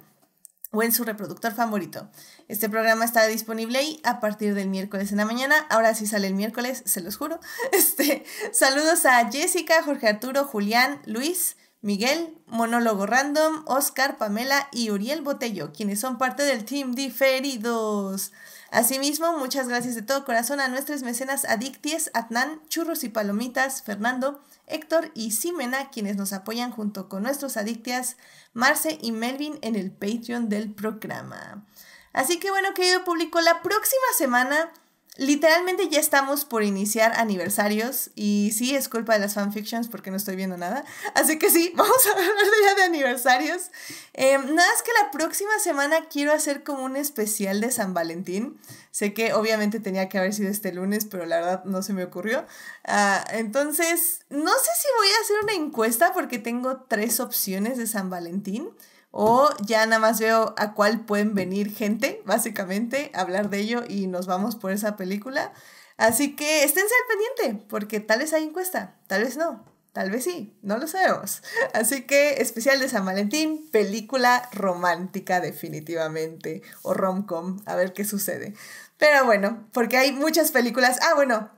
o en su reproductor favorito. Este programa está disponible ahí a partir del miércoles en la mañana. Ahora sí sale el miércoles, se los juro. Este, saludos a Jessica, Jorge Arturo, Julián, Luis, Miguel, Monólogo Random, Oscar, Pamela y Uriel Botello, quienes son parte del Team Diferidos. Asimismo, muchas gracias de todo corazón a nuestras mecenas Adicties, Atnan, Churros y Palomitas, Fernando, Héctor y Simena, quienes nos apoyan junto con nuestros Adictias, Marce y Melvin en el Patreon del programa. Así que bueno, querido público, la próxima semana literalmente ya estamos por iniciar aniversarios y sí, es culpa de las fanfictions porque no estoy viendo nada. Así que sí, vamos a hablar ya de aniversarios. Em, nada es que la próxima semana quiero hacer como un especial de San Valentín. Sé que obviamente tenía que haber sido este lunes, pero la verdad no se me ocurrió. Ah, entonces, no sé si voy a hacer una encuesta porque tengo tres opciones de San Valentín o ya nada más veo a cuál pueden venir gente, básicamente, hablar de ello y nos vamos por esa película. Así que esténse al pendiente, porque tal vez hay encuesta, tal vez no, tal vez sí, no lo sabemos. Así que especial de San Valentín, película romántica definitivamente, o rom-com, a ver qué sucede. Pero bueno, porque hay muchas películas, ah bueno,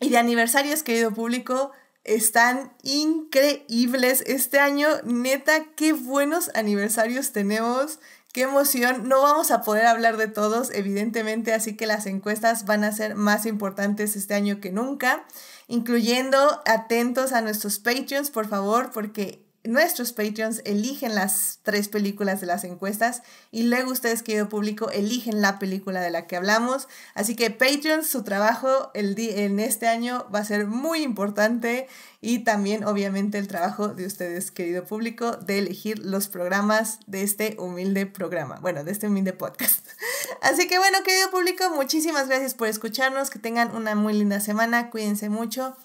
y de aniversarios, querido público, están increíbles este año, neta, qué buenos aniversarios tenemos. Qué emoción, no vamos a poder hablar de todos, evidentemente, así que las encuestas van a ser más importantes este año que nunca, incluyendo atentos a nuestros Patreons, por favor, porque nuestros Patreons eligen las tres películas de las encuestas y luego ustedes querido público, eligen la película de la que hablamos. Así que Patreons, su trabajo el en este año va a ser muy importante y también obviamente el trabajo de ustedes, querido público, de elegir los programas de este humilde programa, bueno, de este humilde podcast. Así que bueno, querido público, muchísimas gracias por escucharnos, que tengan una muy linda semana, cuídense mucho.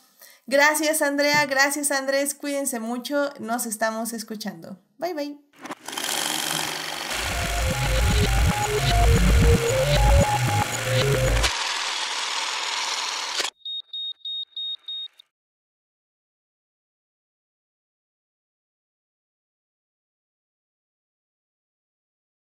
Gracias Andrea, gracias Andrés, cuídense mucho, nos estamos escuchando. Bye bye.